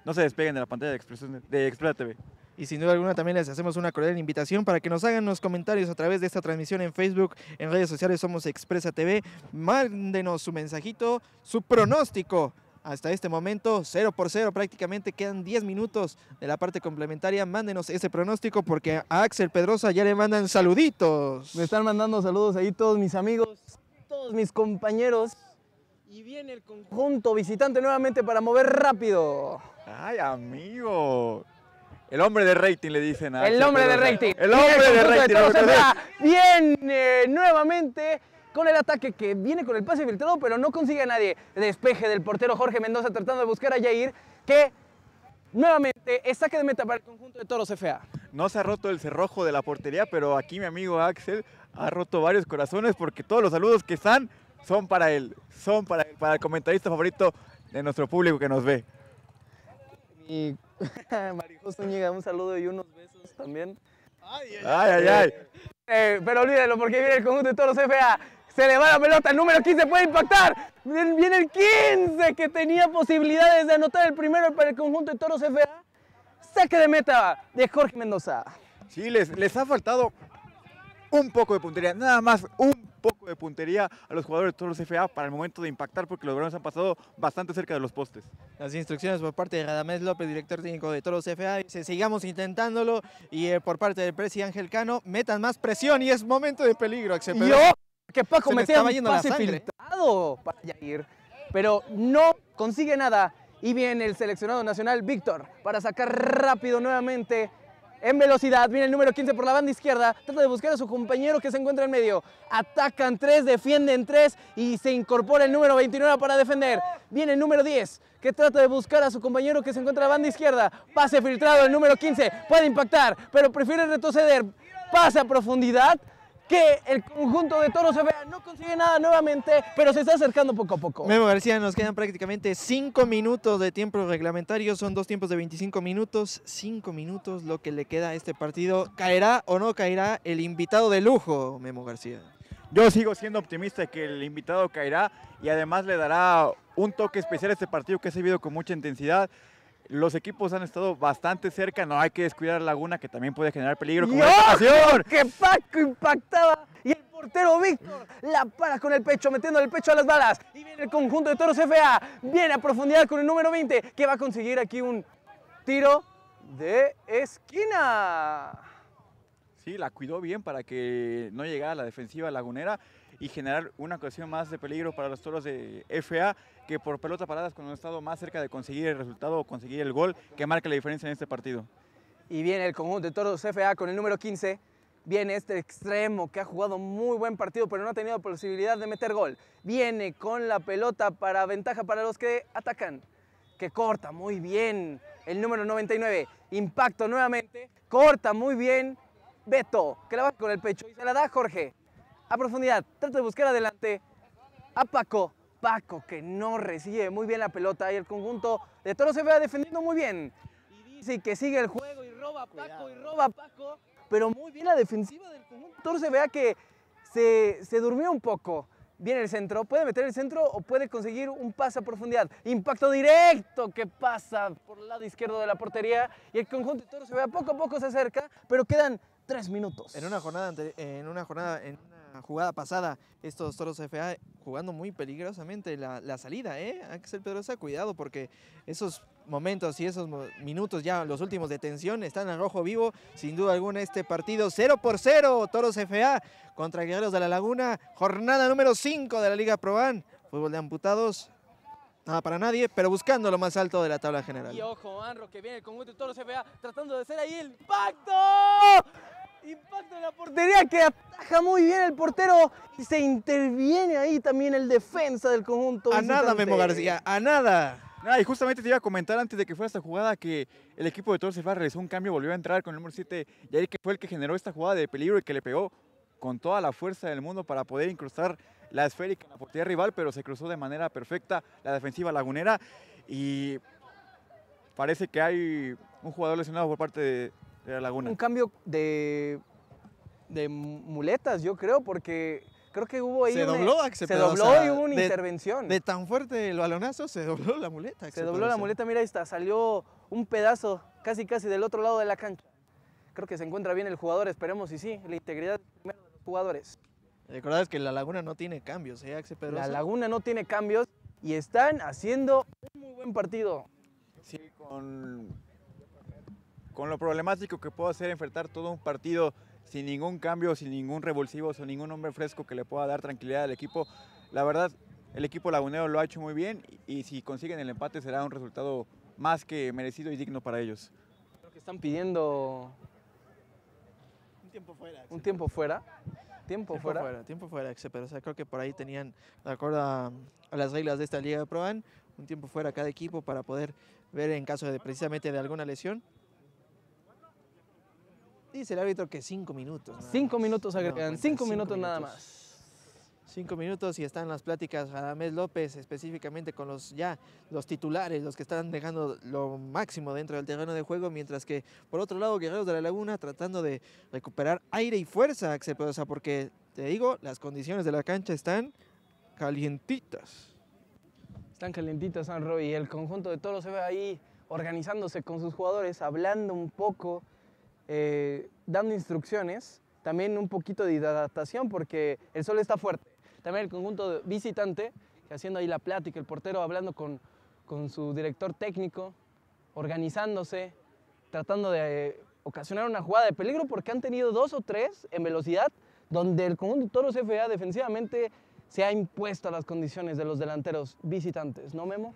no se despeguen de la pantalla de, Expresa TV. Y sin duda alguna también les hacemos una cordial invitación para que nos hagan los comentarios a través de esta transmisión en Facebook, en redes sociales somos Expresa TV. Mándenos su mensajito, su pronóstico. Hasta este momento, cero por cero prácticamente, quedan 10 minutos de la parte complementaria. Mándenos ese pronóstico porque a Axel Pedrosa ya le mandan saluditos. Me están mandando saludos ahí todos mis amigos, todos mis compañeros. Y viene el conjunto visitante nuevamente para mover rápido. Ay, amigo. El hombre de rating le dice nada. El hombre de rating. El hombre de rating. Viene nuevamente con el ataque que viene con el pase filtrado, pero no consigue a nadie. Despeje del portero Jorge Mendoza tratando de buscar a Jair, que nuevamente es que de meta para el conjunto de Toros CFA. No se ha roto el cerrojo de la portería, pero aquí mi amigo Axel ha roto varios corazones porque todos los saludos que están son para él, son para para el comentarista favorito de nuestro público que nos ve. Y [LAUGHS] un saludo y unos besos también. Ay, ay, ay. Eh, pero olvídalo porque viene el conjunto de toros FA. Se le va la pelota, el número 15 puede impactar. Viene el 15 que tenía posibilidades de anotar el primero para el conjunto de toros FA. Saque de meta de Jorge Mendoza. Sí, les, les ha faltado un poco de puntería, nada más un poco de puntería a los jugadores de Toros FA para el momento de impactar, porque los veranos han pasado bastante cerca de los postes. Las instrucciones por parte de Radamés López, director técnico de Toros FA, dice, sigamos intentándolo, y eh, por parte del Presi Ángel Cano, metan más presión y es momento de peligro, Axel ¡Yo! Que Paco me filtrado para pero no consigue nada. Y viene el seleccionado nacional Víctor para sacar rápido nuevamente en velocidad. Viene el número 15 por la banda izquierda. Trata de buscar a su compañero que se encuentra en medio. Atacan 3, defienden 3 y se incorpora el número 29 para defender. Viene el número 10 que trata de buscar a su compañero que se encuentra en la banda izquierda. Pase filtrado el número 15. Puede impactar, pero prefiere retroceder. Pase a profundidad que el conjunto de Toros se vea no consigue nada nuevamente, pero se está acercando poco a poco. Memo García, nos quedan prácticamente 5 minutos de tiempo reglamentario, son dos tiempos de 25 minutos, 5 minutos lo que le queda a este partido. ¿Caerá o no caerá el invitado de lujo, Memo García? Yo sigo siendo optimista de que el invitado caerá y además le dará un toque especial a este partido que ha servido con mucha intensidad. Los equipos han estado bastante cerca, no hay que descuidar a Laguna que también puede generar peligro. Como [LAUGHS] ¡Qué Paco impactaba! Y el portero Víctor la para con el pecho, metiendo el pecho a las balas. Y viene el conjunto de Toros FA, viene a profundidad con el número 20, que va a conseguir aquí un tiro de esquina. Sí, la cuidó bien para que no llegara la defensiva lagunera y generar una ocasión más de peligro para los toros de FA que por pelota paradas cuando un estado más cerca de conseguir el resultado o conseguir el gol que marca la diferencia en este partido. Y viene el conjunto de toros FA con el número 15. Viene este extremo que ha jugado muy buen partido, pero no ha tenido posibilidad de meter gol. Viene con la pelota para ventaja para los que atacan. Que corta muy bien el número 99. Impacto nuevamente. Corta muy bien Beto, que la va con el pecho y se la da Jorge a profundidad, trata de buscar adelante a Paco. Paco que no recibe muy bien la pelota y el conjunto de Toro se vea defendiendo muy bien. Y dice que sigue el juego y roba Paco y roba Paco. Pero muy bien la defensiva del conjunto Toro se vea que se, durmió un poco. Viene el centro, puede meter el centro o puede conseguir un pase a profundidad. Impacto directo que pasa por el lado izquierdo de la portería y el conjunto de Toro se vea poco a poco se acerca, pero quedan tres minutos. En una jornada, en una jornada, en jugada pasada, estos toros FA jugando muy peligrosamente la, salida, ¿eh? Axel Pedrosa, cuidado porque esos momentos y esos minutos ya los últimos de tensión están en rojo vivo, sin duda alguna este partido 0 por 0, Toros FA contra Guerreros de la Laguna, jornada número 5 de la Liga Proban, fútbol de amputados, Nada para nadie, pero buscando lo más alto de la tabla general. Y ojo, Anro, que viene con conjunto de Toros FA tratando de hacer ahí el pacto. Impacto en la portería que ataja muy bien el portero y se interviene ahí también el defensa del conjunto. A nada, Memo García, a nada. Ah, y justamente te iba a comentar antes de que fuera esta jugada que el equipo de Torres realizó un cambio, volvió a entrar con el número 7, y ahí que fue el que generó esta jugada de peligro y que le pegó con toda la fuerza del mundo para poder incrustar la esférica en la portería rival, pero se cruzó de manera perfecta la defensiva lagunera y parece que hay un jugador lesionado por parte de, un cambio de, de muletas, yo creo, porque creo que hubo ahí. Se eh, dobló, Se dobló y hubo una intervención. De tan fuerte el balonazo, se dobló la muleta. se dobló la muleta, mira, ahí está, salió un pedazo casi casi del otro lado de la cancha. Creo que se encuentra bien el jugador, esperemos y sí, la integridad de los jugadores. Recordad que la Laguna no tiene cambios, ¿eh, Axel La Laguna no tiene cambios y están haciendo un muy buen partido. Sí, con con lo problemático que puede ser enfrentar todo un partido sin ningún cambio, sin ningún revulsivo, sin ningún hombre fresco que le pueda dar tranquilidad al equipo. La verdad, el equipo lagunero lo ha hecho muy bien y si consiguen el empate será un resultado más que merecido y digno para ellos. Creo que están pidiendo... Un tiempo fuera. Un tiempo fuera. Tiempo, tiempo fuera? Tiempo fuera, pero creo que por ahí tenían, de acuerdo a, las reglas de esta Liga de Proban, un tiempo fuera cada equipo para poder ver en caso de precisamente de alguna lesión Dice el árbitro que cinco minutos. Cinco minutos agregan, cinco, minutos, nada más. Cinco minutos y están las pláticas Adamés López específicamente con los ya los titulares, los que están dejando lo máximo dentro del terreno de juego, mientras que por otro lado Guerreros de la Laguna tratando de recuperar aire y fuerza, Axel porque te digo, las condiciones de la cancha están calientitas. Están calientitas, San Roy, y el conjunto de todos se ve ahí organizándose con sus jugadores, hablando un poco, eh, dando instrucciones, también un poquito de hidratación porque el sol está fuerte. También el conjunto visitante, haciendo ahí la plática, el portero hablando con, con su director técnico, organizándose, tratando de ocasionar una jugada de peligro porque han tenido dos o tres en velocidad donde el conjunto los FA defensivamente se ha impuesto a las condiciones de los delanteros visitantes, ¿no Memo?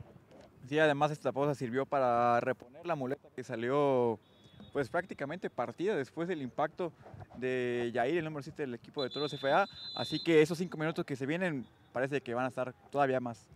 Sí, además esta pausa sirvió para reponer la muleta que salió pues prácticamente partida después del impacto de Yair, el número 7 del equipo de Toros CFA. Así que esos cinco minutos que se vienen parece que van a estar todavía más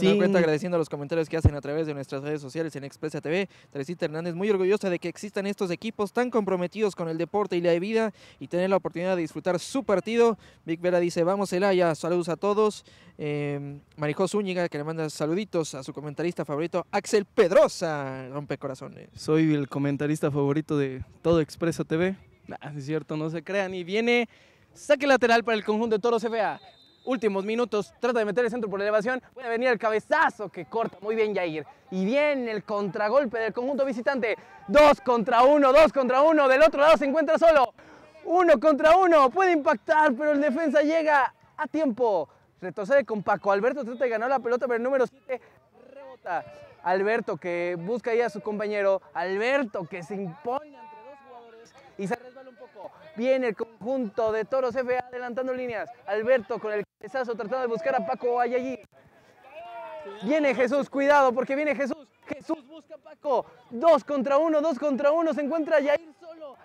Sí. cuenta agradeciendo los comentarios que hacen a través de nuestras redes sociales en Expresa TV. Teresita Hernández, muy orgullosa de que existan estos equipos tan comprometidos con el deporte y la vida y tener la oportunidad de disfrutar su partido. Vic Vera dice, vamos Elaya, saludos a todos. Eh, Marijó Zúñiga, que le manda saluditos a su comentarista favorito, Axel Pedrosa, rompe corazones. Soy el comentarista favorito de todo Expresa TV. Ah, es cierto, no se crean. Y viene saque lateral para el conjunto de Toro CFA últimos minutos, trata de meter el centro por la elevación, puede venir el cabezazo que corta muy bien Jair. Y viene el contragolpe del conjunto visitante, dos contra uno, dos contra uno, del otro lado se encuentra solo, uno contra uno, puede impactar, pero el defensa llega a tiempo. Retrocede con Paco Alberto, trata de ganar la pelota, pero el número 7 rebota. Alberto que busca ahí a su compañero, Alberto que se impone Viene el conjunto de Toros FA adelantando líneas. Alberto con el cabezazo tratando de buscar a Paco Ayayí. Viene Jesús, cuidado porque viene Jesús. Jesús busca a Paco. Dos contra uno, dos contra uno. Se encuentra Yair solo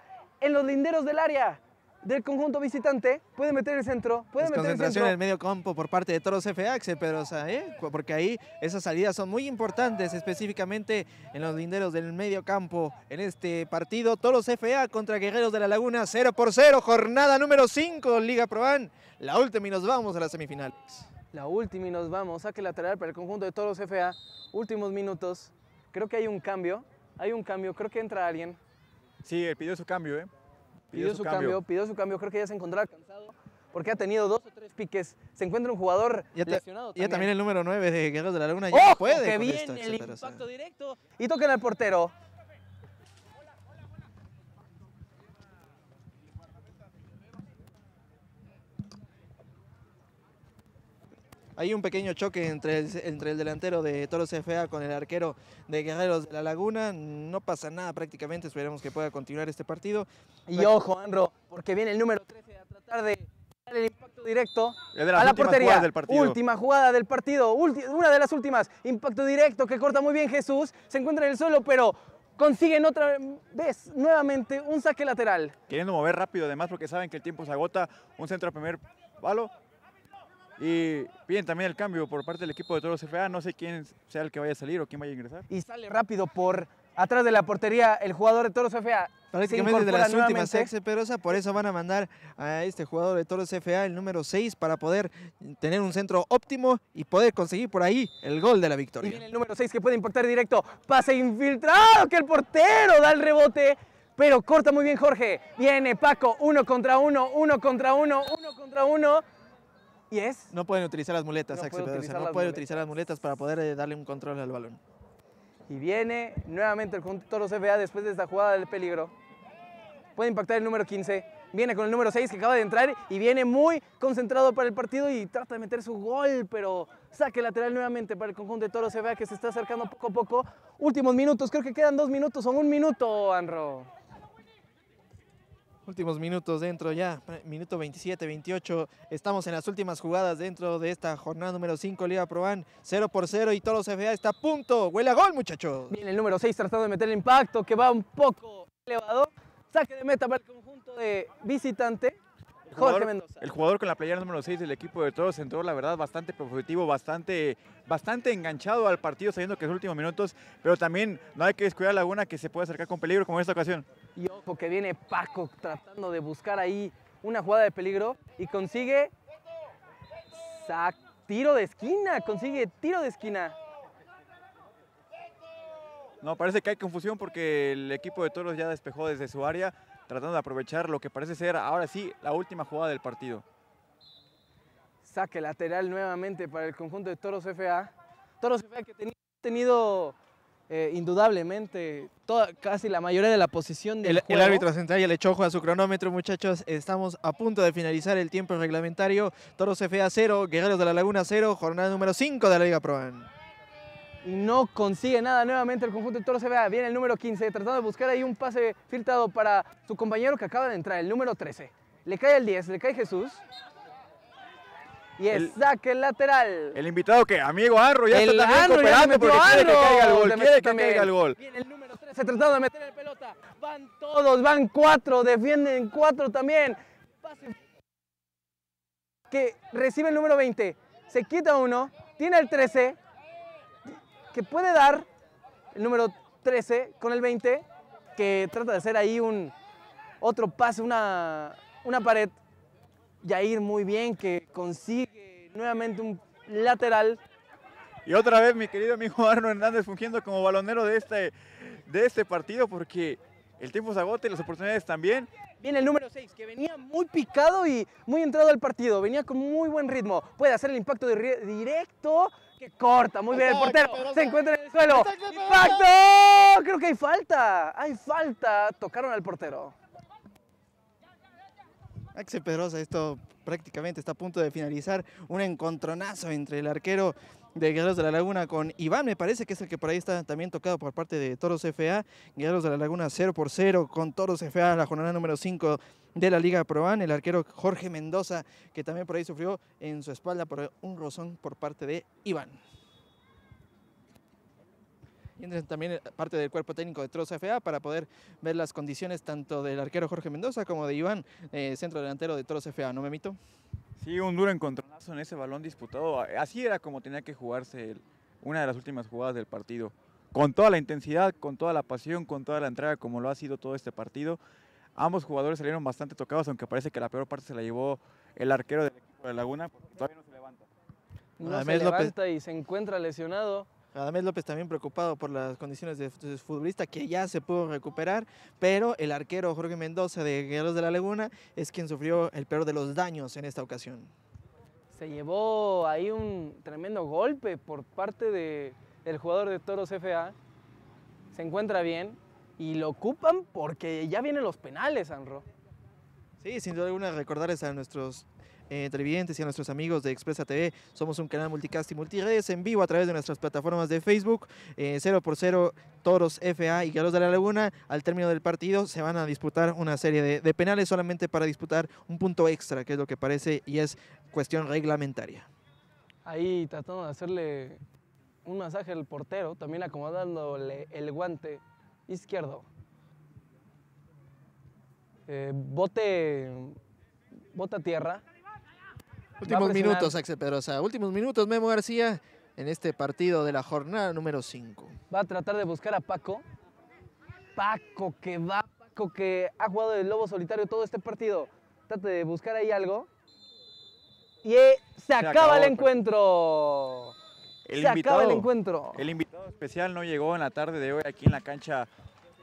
en los linderos del área del conjunto visitante, puede meter el centro, puede meter concentración el centro. en el medio campo por parte de Toros ffa. Eh, pero eh, porque ahí esas salidas son muy importantes, específicamente en los linderos del medio campo. En este partido, Toros FA contra Guerreros de la Laguna, 0 por 0, jornada número 5, Liga Proban. La última y nos vamos a las semifinales. La última y nos vamos, saque lateral para el conjunto de Toros FA, últimos minutos. Creo que hay un cambio, hay un cambio, creo que entra alguien. Sí, pidió su cambio, ¿eh? Pidió, su, cambio. pidió su cambio. Creo que ya se encontraba cansado porque ha tenido dos o tres piques. Se encuentra un jugador ya lesionado. También. Ya también el número 9 de Guerrero de la Luna. ya puede. Este bien, el impacto directo. Y toquen al portero. Hay un pequeño choque entre el, delantero de Toros FA con el arquero de Guerreros de la Laguna. No pasa nada prácticamente, esperemos que pueda continuar este partido. Y ojo, Andro, porque viene el número 13 a tratar de dar el impacto directo a la portería. última jugada del partido, una de las últimas. Impacto directo que corta muy bien Jesús. Se encuentra en el suelo, pero consiguen otra vez nuevamente un saque lateral. Queriendo mover rápido además porque saben que el tiempo se agota. Un centro a primer palo y piden también el cambio por parte del equipo de Toros FA. No sé quién sea el que vaya a salir o quién vaya a ingresar. Y sale rápido por atrás de la portería el jugador de Toros FA. es de las últimas ex por eso van a mandar a este jugador de Toros FA, el número 6, para poder tener un centro óptimo y poder conseguir por ahí el gol de la victoria. Y viene el número 6 que puede importar directo, pase infiltrado, que el portero da el rebote, pero corta muy bien Jorge. Viene Paco, uno contra uno, uno contra uno, uno contra uno. Y No pueden utilizar las muletas, puede no pueden utilizar las muletas para poder eh, darle un control al balón. Y viene nuevamente el conjunto de Toros FA después de esta jugada del peligro. Puede impactar el número 15. Viene con el número 6 que acaba de entrar y viene muy concentrado para el partido y trata de meter su gol, pero saque lateral nuevamente para el conjunto de Toros FA que se está acercando poco a poco. Últimos minutos, creo que quedan dos minutos o un minuto, Anro. Últimos minutos dentro ya, minuto 27, 28. Estamos en las últimas jugadas dentro de esta jornada número 5, Liga Proban. 0 por 0 y Toros FA está a punto. Huele a gol, muchachos. Bien, el número 6 tratando de meter el impacto que va un poco elevado. Saque de meta para el conjunto de visitante. Jorge Mendoza. El jugador con la playera número 6 del equipo de Toros entró, la verdad, bastante positivo, bastante, bastante enganchado al partido, sabiendo que es los últimos minutos, pero también no hay que descuidar la Laguna que se puede acercar con peligro como en esta ocasión. Y ojo que viene Paco tratando de buscar ahí una jugada de peligro y consigue tiro de esquina, consigue tiro de esquina. No, parece que hay confusión porque el equipo de Toros ya despejó desde su área, tratando de aprovechar lo que parece ser ahora sí la última jugada del partido. Saque lateral nuevamente para el conjunto de Toros FA. Toros FA que ha tenido eh, indudablemente casi la mayoría de la posición del el, árbitro central ya le echó a su cronómetro, muchachos. Estamos a punto de finalizar el tiempo reglamentario. Toros FA 0, Guerreros de la Laguna 0, jornada número 5 de la Liga Proan. No consigue nada nuevamente el conjunto de Toros FA. Viene el número 15, tratando de buscar ahí un pase filtrado para su compañero que acaba de entrar, el número 13. Le cae el 10, le cae Jesús. Y el, saque lateral. El invitado que, amigo Arro, ya está también Arro, cooperando porque quiere que caiga el gol, quiere que caiga el gol. Viene el número 13 tratando de meter el pelota. Van todos, van cuatro, defienden cuatro también. Que recibe el número 20. Se quita uno, tiene el 13, que puede dar el número 13 con el 20, que trata de hacer ahí un otro pase, una, una pared Yair muy bien que consigue nuevamente un lateral. Y otra vez mi querido amigo Arno Hernández fungiendo como balonero de este, de este partido porque el tiempo se agota y las oportunidades también. Viene el número 6 que venía muy picado y muy entrado al partido, venía con muy buen ritmo. Puede hacer el impacto directo que corta, muy bien el portero, se encuentra en el suelo. ¡Impacto! Creo que hay falta, hay falta. Tocaron al portero. Axel Pedrosa, esto prácticamente está a punto de finalizar. Un encontronazo entre el arquero de Guerreros de la Laguna con Iván, me parece que es el que por ahí está también tocado por parte de Toros FA. Guerreros de la Laguna 0 por 0 con Toros FA, la jornada número 5 de la Liga Proban. El arquero Jorge Mendoza, que también por ahí sufrió en su espalda por un rozón por parte de Iván y también eh, parte del cuerpo técnico de Troza FA para poder ver las condiciones tanto del arquero Jorge Mendoza como de Iván, eh, centro delantero de Troz FA, ¿no me mito? Sí, un duro encontronazo en ese balón disputado. Así era como tenía que jugarse una de las últimas jugadas del partido. Con toda la intensidad, con toda la pasión, con toda la entrega como lo ha sido todo este partido. Ambos jugadores salieron bastante tocados, aunque parece que la peor parte se la llevó el arquero del equipo de Laguna, todavía no se levanta. No se levanta y se encuentra lesionado. Adamés López también preocupado por las condiciones de futbolista, que ya se pudo recuperar, pero el arquero Jorge Mendoza de Guerreros de la Laguna es quien sufrió el peor de los daños en esta ocasión. Se llevó ahí un tremendo golpe por parte del jugador de Toros FA. Se encuentra bien y lo ocupan porque ya vienen los penales, Anro. Sí, sin duda alguna recordarles a nuestros eh, televidentes y a nuestros amigos de Expresa TV. Somos un canal multicast y multiredes en vivo a través de nuestras plataformas de Facebook, 0 eh, por 0 Toros FA y Galos de la Laguna. Al término del partido se van a disputar una serie de, penales solamente para disputar un punto extra, que es lo que parece y es cuestión reglamentaria. Ahí tratando de hacerle un masaje al portero, también acomodándole el guante izquierdo. Eh, bote, bota tierra, Últimos minutos, Axel Pedrosa. Últimos minutos, Memo García, en este partido de la jornada número 5. Va a tratar de buscar a Paco. Paco que va, Paco que ha jugado el lobo solitario todo este partido. Trate de buscar ahí algo. Y eh, se, acaba el encuentro. se acaba el encuentro. El invitado especial no llegó en la tarde de hoy aquí en la cancha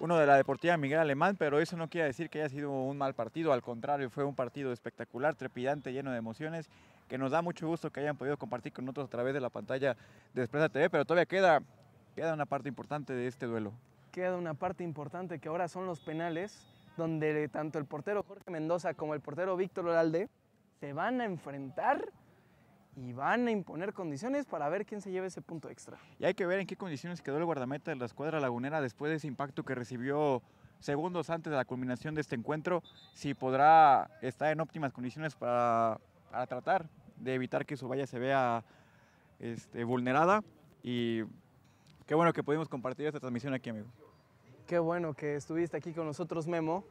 uno de la Deportiva Miguel Alemán, pero eso no quiere decir que haya sido un mal partido, al contrario, fue un partido espectacular, trepidante, lleno de emociones, que nos da mucho gusto que hayan podido compartir con nosotros a través de la pantalla de Expresa TV, pero todavía queda, queda una parte importante de este duelo. Queda una parte importante que ahora son los penales, donde tanto el portero Jorge Mendoza como el portero Víctor Oralde se van a enfrentar y van a imponer condiciones para ver quién se lleva ese punto extra. Y hay que ver en qué condiciones quedó el guardameta de la escuadra lagunera después de ese impacto que recibió segundos antes de la culminación de este encuentro, si podrá estar en óptimas condiciones para, tratar de evitar que su valla se vea este, vulnerada. Y qué bueno que pudimos compartir esta transmisión aquí, amigo. Qué bueno que estuviste aquí con nosotros, Memo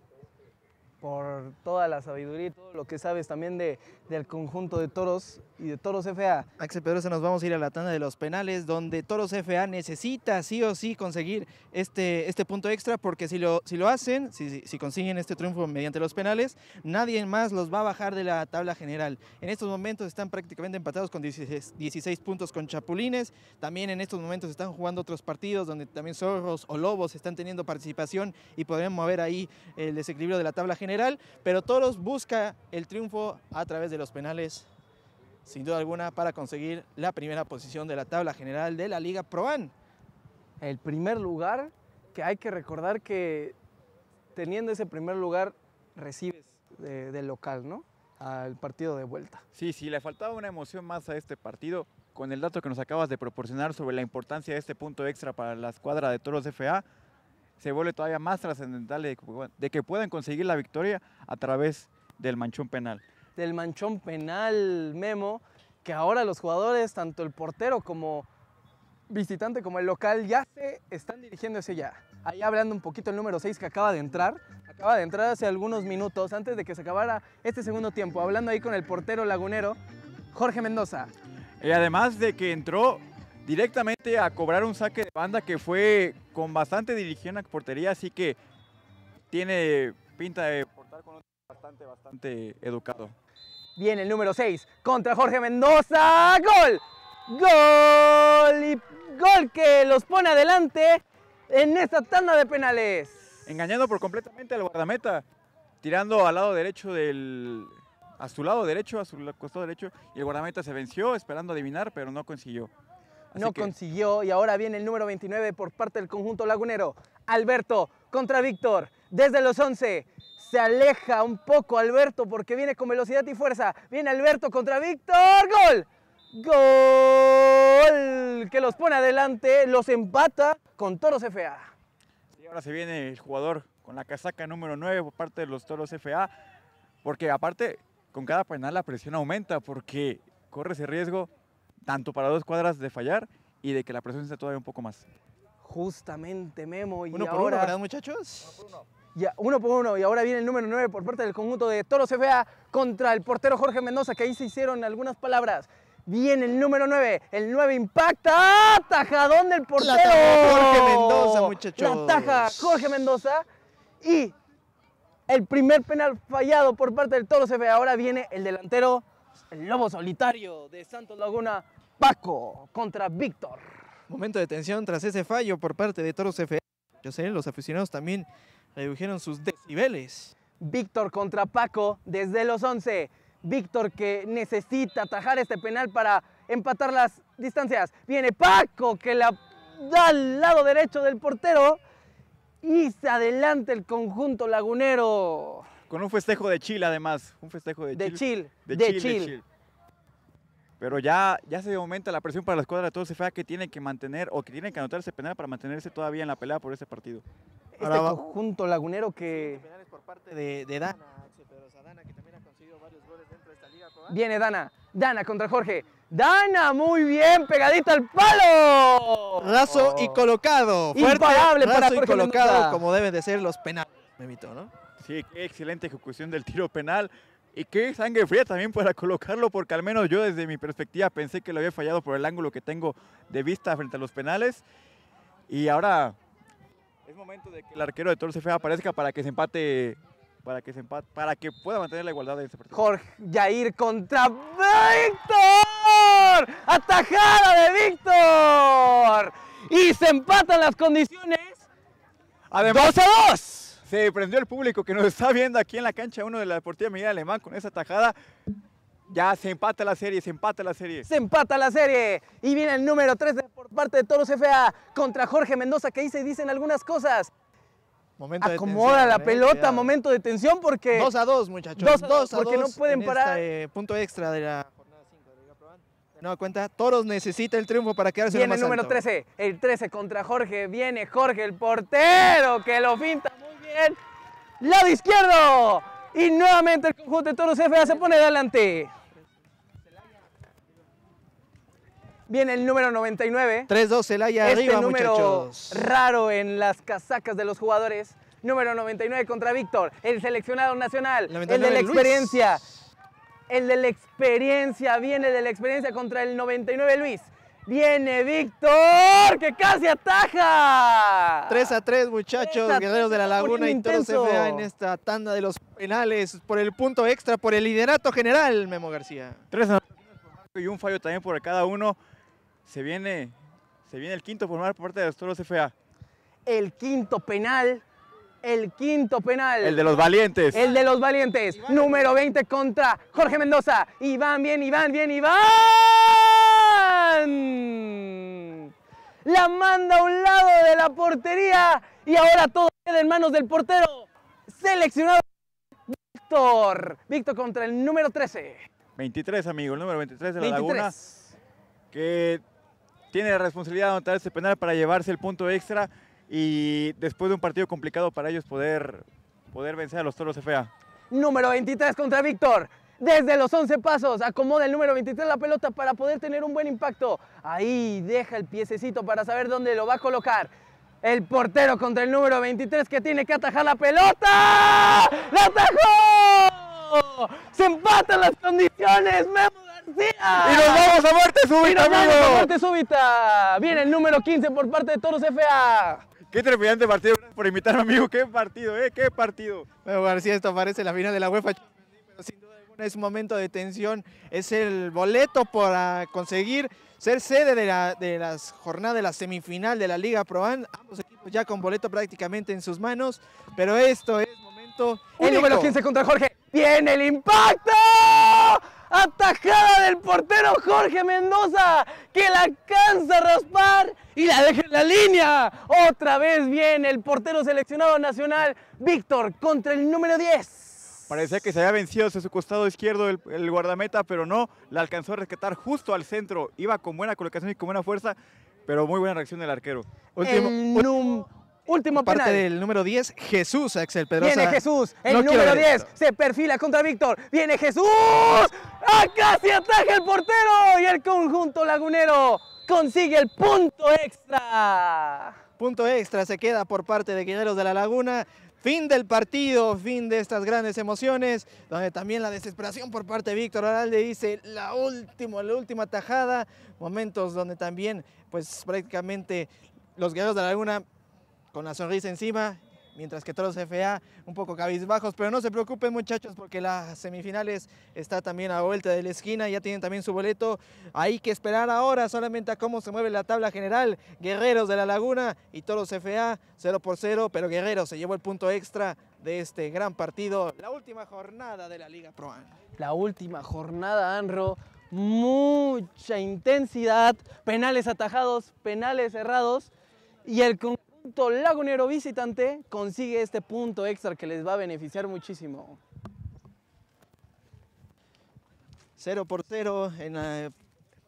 por toda la sabiduría y todo lo que sabes también de, del conjunto de Toros y de Toros FA. Axel ah, Pedroza nos vamos a ir a la tanda de los penales, donde Toros FA necesita sí o sí conseguir este, este punto extra, porque si lo, si lo hacen, si, consiguen este triunfo mediante los penales, nadie más los va a bajar de la tabla general. En estos momentos están prácticamente empatados con 16, 16 puntos con Chapulines, también en estos momentos están jugando otros partidos donde también Zorros o Lobos están teniendo participación y podrían mover ahí el desequilibrio de la tabla general general, pero Toros busca el triunfo a través de los penales, sin duda alguna, para conseguir la primera posición de la tabla general de la Liga Proan. El primer lugar, que hay que recordar que teniendo ese primer lugar recibes del de local, ¿no? Al partido de vuelta. Sí, sí, le faltaba una emoción más a este partido. Con el dato que nos acabas de proporcionar sobre la importancia de este punto extra para la escuadra de Toros FA, se vuelve todavía más trascendental de, que pueden conseguir la victoria a través del manchón penal. Del manchón penal, Memo, que ahora los jugadores, tanto el portero como visitante como el local, ya se están dirigiendo hacia allá. Ahí hablando un poquito el número 6 que acaba de entrar, acaba de entrar hace algunos minutos antes de que se acabara este segundo tiempo, hablando ahí con el portero lagunero, Jorge Mendoza. Y además de que entró directamente a cobrar un saque de banda que fue con bastante dirigión a portería, así que tiene pinta de portar con bastante, bastante educado. Viene el número 6 contra Jorge Mendoza. ¡Gol! ¡Gol! Y gol que los pone adelante en esta tanda de penales. Engañando por completamente al guardameta, tirando al lado derecho del... a su lado derecho, a su costado derecho, y el guardameta se venció esperando adivinar, pero no consiguió no consiguió y ahora viene el número 29 por parte del conjunto lagunero. Alberto contra Víctor, desde los 11. Se aleja un poco Alberto porque viene con velocidad y fuerza. Viene Alberto contra Víctor. ¡Gol! ¡Gol! Que los pone adelante, los empata con Toros FA. Y ahora se viene el jugador con la casaca número 9 por parte de los Toros FA. Porque aparte, con cada penal la presión aumenta porque corre ese riesgo tanto para dos cuadras de fallar y de que la presión esté todavía un poco más. Justamente, Memo. Y uno por uno, ¿verdad, muchachos? Uno por uno. Ya, uno por uno. Y ahora viene el número 9 por parte del conjunto de Toro CFA contra el portero Jorge Mendoza, que ahí se hicieron algunas palabras. Viene el número 9. El 9 impacta. Tajadón del portero. Jorge Mendoza, muchachos. La taja Jorge Mendoza. Y el primer penal fallado por parte del Toro CFA. Ahora viene el delantero, el lobo solitario de Santos Laguna. Paco contra Víctor. Momento de tensión tras ese fallo por parte de Toros F. Yo sé, los aficionados también redujeron sus decibeles. Víctor contra Paco desde los 11. Víctor que necesita atajar este penal para empatar las distancias. Viene Paco que la da al lado derecho del portero y se adelanta el conjunto lagunero. Con un festejo de Chile además, un festejo de, de Chile. de, de Chile. Pero ya, ya se aumenta la presión para la escuadra de Todos fea que tiene que mantener o que tiene que anotarse penal para mantenerse todavía en la pelea por ese partido. Este conjunto lagunero que... parte de, Viene Dana. Dana contra Jorge. Dana, muy bien, pegadita al palo. Razo y oh. colocado. Fuerte, Imparable para y colocado, como deben de ser los penales, ¿no? Sí, qué excelente ejecución del tiro penal. Y qué sangre fría también para [LAUGHS] colocarlo, porque al menos yo desde mi perspectiva pensé que lo había fallado por el ángulo que tengo de vista frente a los penales. Y ahora es momento de que el arquero de Torre aparezca para que se empate para que, se para que pueda mantener la igualdad de ese partido. Jorge Jair contra Víctor. Atajada de Víctor. Y se empatan las condiciones. Además, 2 a 2. Se prendió el público que nos está viendo aquí en la cancha uno de la Deportiva Miguel Alemán con esa tajada. Ya se empata la serie, se empata la serie. Se empata la serie. Y viene el número 13 por parte de Toros FA contra Jorge Mendoza que dice se dicen algunas cosas. Momento Acomoda de tensión, la eh, pelota, momento de tensión porque... 2 a dos muchachos. dos a 2 porque no pueden parar. Este, eh, punto extra de la jornada 5 cuenta, Toros necesita el triunfo para quedarse viene en el número 13, el 13 contra Jorge, viene Jorge, el portero que lo finta muy Lado izquierdo. Y nuevamente el conjunto de Toros FA se pone adelante. Viene el número 99. 3-2 Celaya este arriba, número raro en las casacas de los jugadores. Número 99 contra Víctor, el seleccionado nacional, el de la experiencia. El de la experiencia, viene de la experiencia contra el 99 Luis. Viene Víctor, que casi ataja. 3 a 3, muchachos, guerreros de la Laguna y en esta tanda de los penales por el punto extra, por el liderato general, Memo García. 3 a 3 y un fallo también por cada uno. Se viene, se viene el quinto por parte de los Toros El quinto penal el quinto penal. El de los valientes. El de los valientes. Número 20 contra Jorge Mendoza. Iván, bien, Iván, bien, Iván. La manda a un lado de la portería y ahora todo queda en manos del portero. Seleccionado Víctor. Víctor contra el número 13. 23, amigo, el número 23 de la Laguna. Que tiene la responsabilidad de anotar este penal para llevarse el punto extra y después de un partido complicado para ellos poder, poder vencer a los toros FA. Número 23 contra Víctor desde los 11 pasos. Acomoda el número 23 la pelota para poder tener un buen impacto. Ahí deja el piececito para saber dónde lo va a colocar. El portero contra el número 23 que tiene que atajar la pelota. ¡La atajó! ¡Se empatan las condiciones, Memo García! ¡Y nos vamos a muerte súbita, amigo! Vamos a muerte súbita! Viene el número 15 por parte de Toros FA. Qué trepidante partido, por invitarme, amigo. Qué partido, ¿eh? Qué partido. Memo García, esto parece la final de la UEFA es un momento de tensión, es el boleto para conseguir ser sede de la las jornada de la semifinal de la Liga Proan. Ambos equipos ya con boleto prácticamente en sus manos, pero esto es momento. El número 15 contra Jorge. ¡Viene el impacto! Atajada del portero Jorge Mendoza, que la cansa a raspar y la deja en la línea. Otra vez viene el portero seleccionado nacional, Víctor, contra el número 10. Parecía que se había vencido hacia su costado izquierdo el, guardameta, pero no, la alcanzó a rescatar justo al centro. Iba con buena colocación y con buena fuerza, pero muy buena reacción del arquero. Último, parte del número 10, Jesús Axel Pedrosa. Viene Jesús, el número 10 se perfila contra Víctor. Viene Jesús, acá ¡Ah, casi ataja el portero y el conjunto lagunero consigue el punto extra. Punto extra se queda por parte de guerreros de la Laguna. Fin del partido, fin de estas grandes emociones, donde también la desesperación por parte de Víctor Aralde dice la última, la última tajada, momentos donde también pues prácticamente los guerreros de la Laguna con la sonrisa encima mientras que Toros FA un poco cabizbajos, pero no se preocupen muchachos porque las semifinales está también a vuelta de la esquina, ya tienen también su boleto, hay que esperar ahora solamente a cómo se mueve la tabla general, Guerreros de la Laguna y Toros FA 0 por 0, pero Guerreros se llevó el punto extra de este gran partido, la última jornada de la Liga Proan. La última jornada, Anro, mucha intensidad, penales atajados, penales cerrados y el lagunero visitante consigue este punto extra que les va a beneficiar muchísimo. Cero por cero en el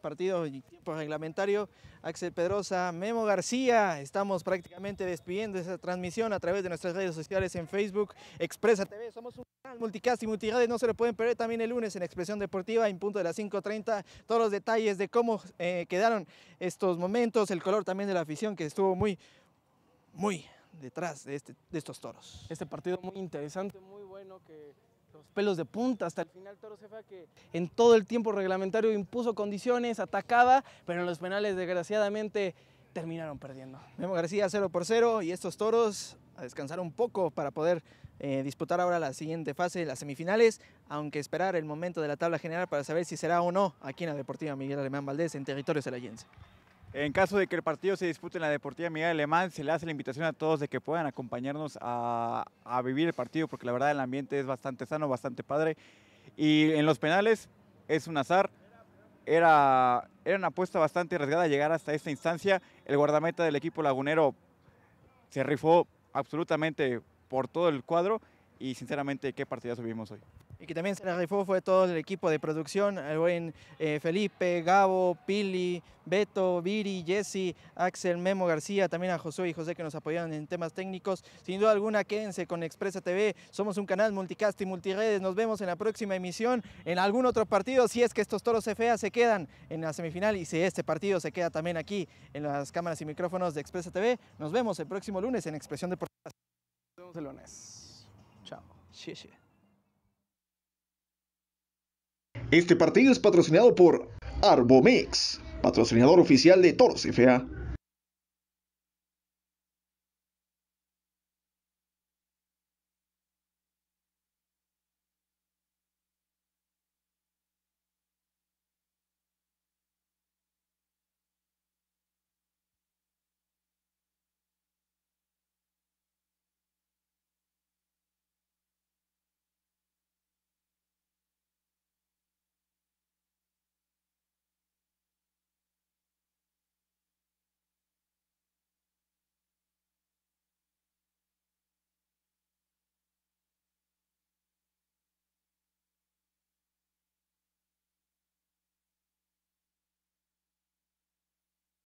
partido tiempo reglamentario. Axel Pedrosa, Memo García, estamos prácticamente despidiendo esa transmisión a través de nuestras redes sociales en Facebook, Expresa TV, somos un canal multicast y multirredes, no se lo pueden perder también el lunes en Expresión Deportiva en punto de las 5.30, todos los detalles de cómo eh, quedaron estos momentos, el color también de la afición que estuvo muy, muy detrás este, de, estos toros. Este partido muy interesante, muy bueno, que los pelos de punta hasta el final Toro Cefa que en todo el tiempo reglamentario impuso condiciones, atacaba, pero en los penales desgraciadamente terminaron perdiendo. Memo García 0 por 0 y estos toros a descansar un poco para poder eh, disputar ahora la siguiente fase, las semifinales, aunque esperar el momento de la tabla general para saber si será o no aquí en la Deportiva Miguel Alemán Valdés en territorio celayense. En caso de que el partido se dispute en la Deportiva Miguel Alemán, se le hace la invitación a todos de que puedan acompañarnos a, vivir el partido, porque la verdad el ambiente es bastante sano, bastante padre. Y en los penales es un azar. Era, era una apuesta bastante arriesgada llegar hasta esta instancia. El guardameta del equipo lagunero se rifó absolutamente por todo el cuadro y sinceramente qué partidazo subimos hoy. Y que también se la rifó fue todo el equipo de producción, el buen eh, Felipe, Gabo, Pili, Beto, Viri, Jesse, Axel, Memo García, también a Josué y José que nos apoyaron en temas técnicos. Sin duda alguna, quédense con Expresa TV. Somos un canal multicast y multiredes. Nos vemos en la próxima emisión, en algún otro partido, si es que estos toros fea, se quedan en la semifinal y si este partido se queda también aquí en las cámaras y micrófonos de Expresa TV. Nos vemos el próximo lunes en Expresión Deportiva. Nos vemos el lunes. Chao. Este partido es patrocinado por Arbomix, patrocinador oficial de Toros FA.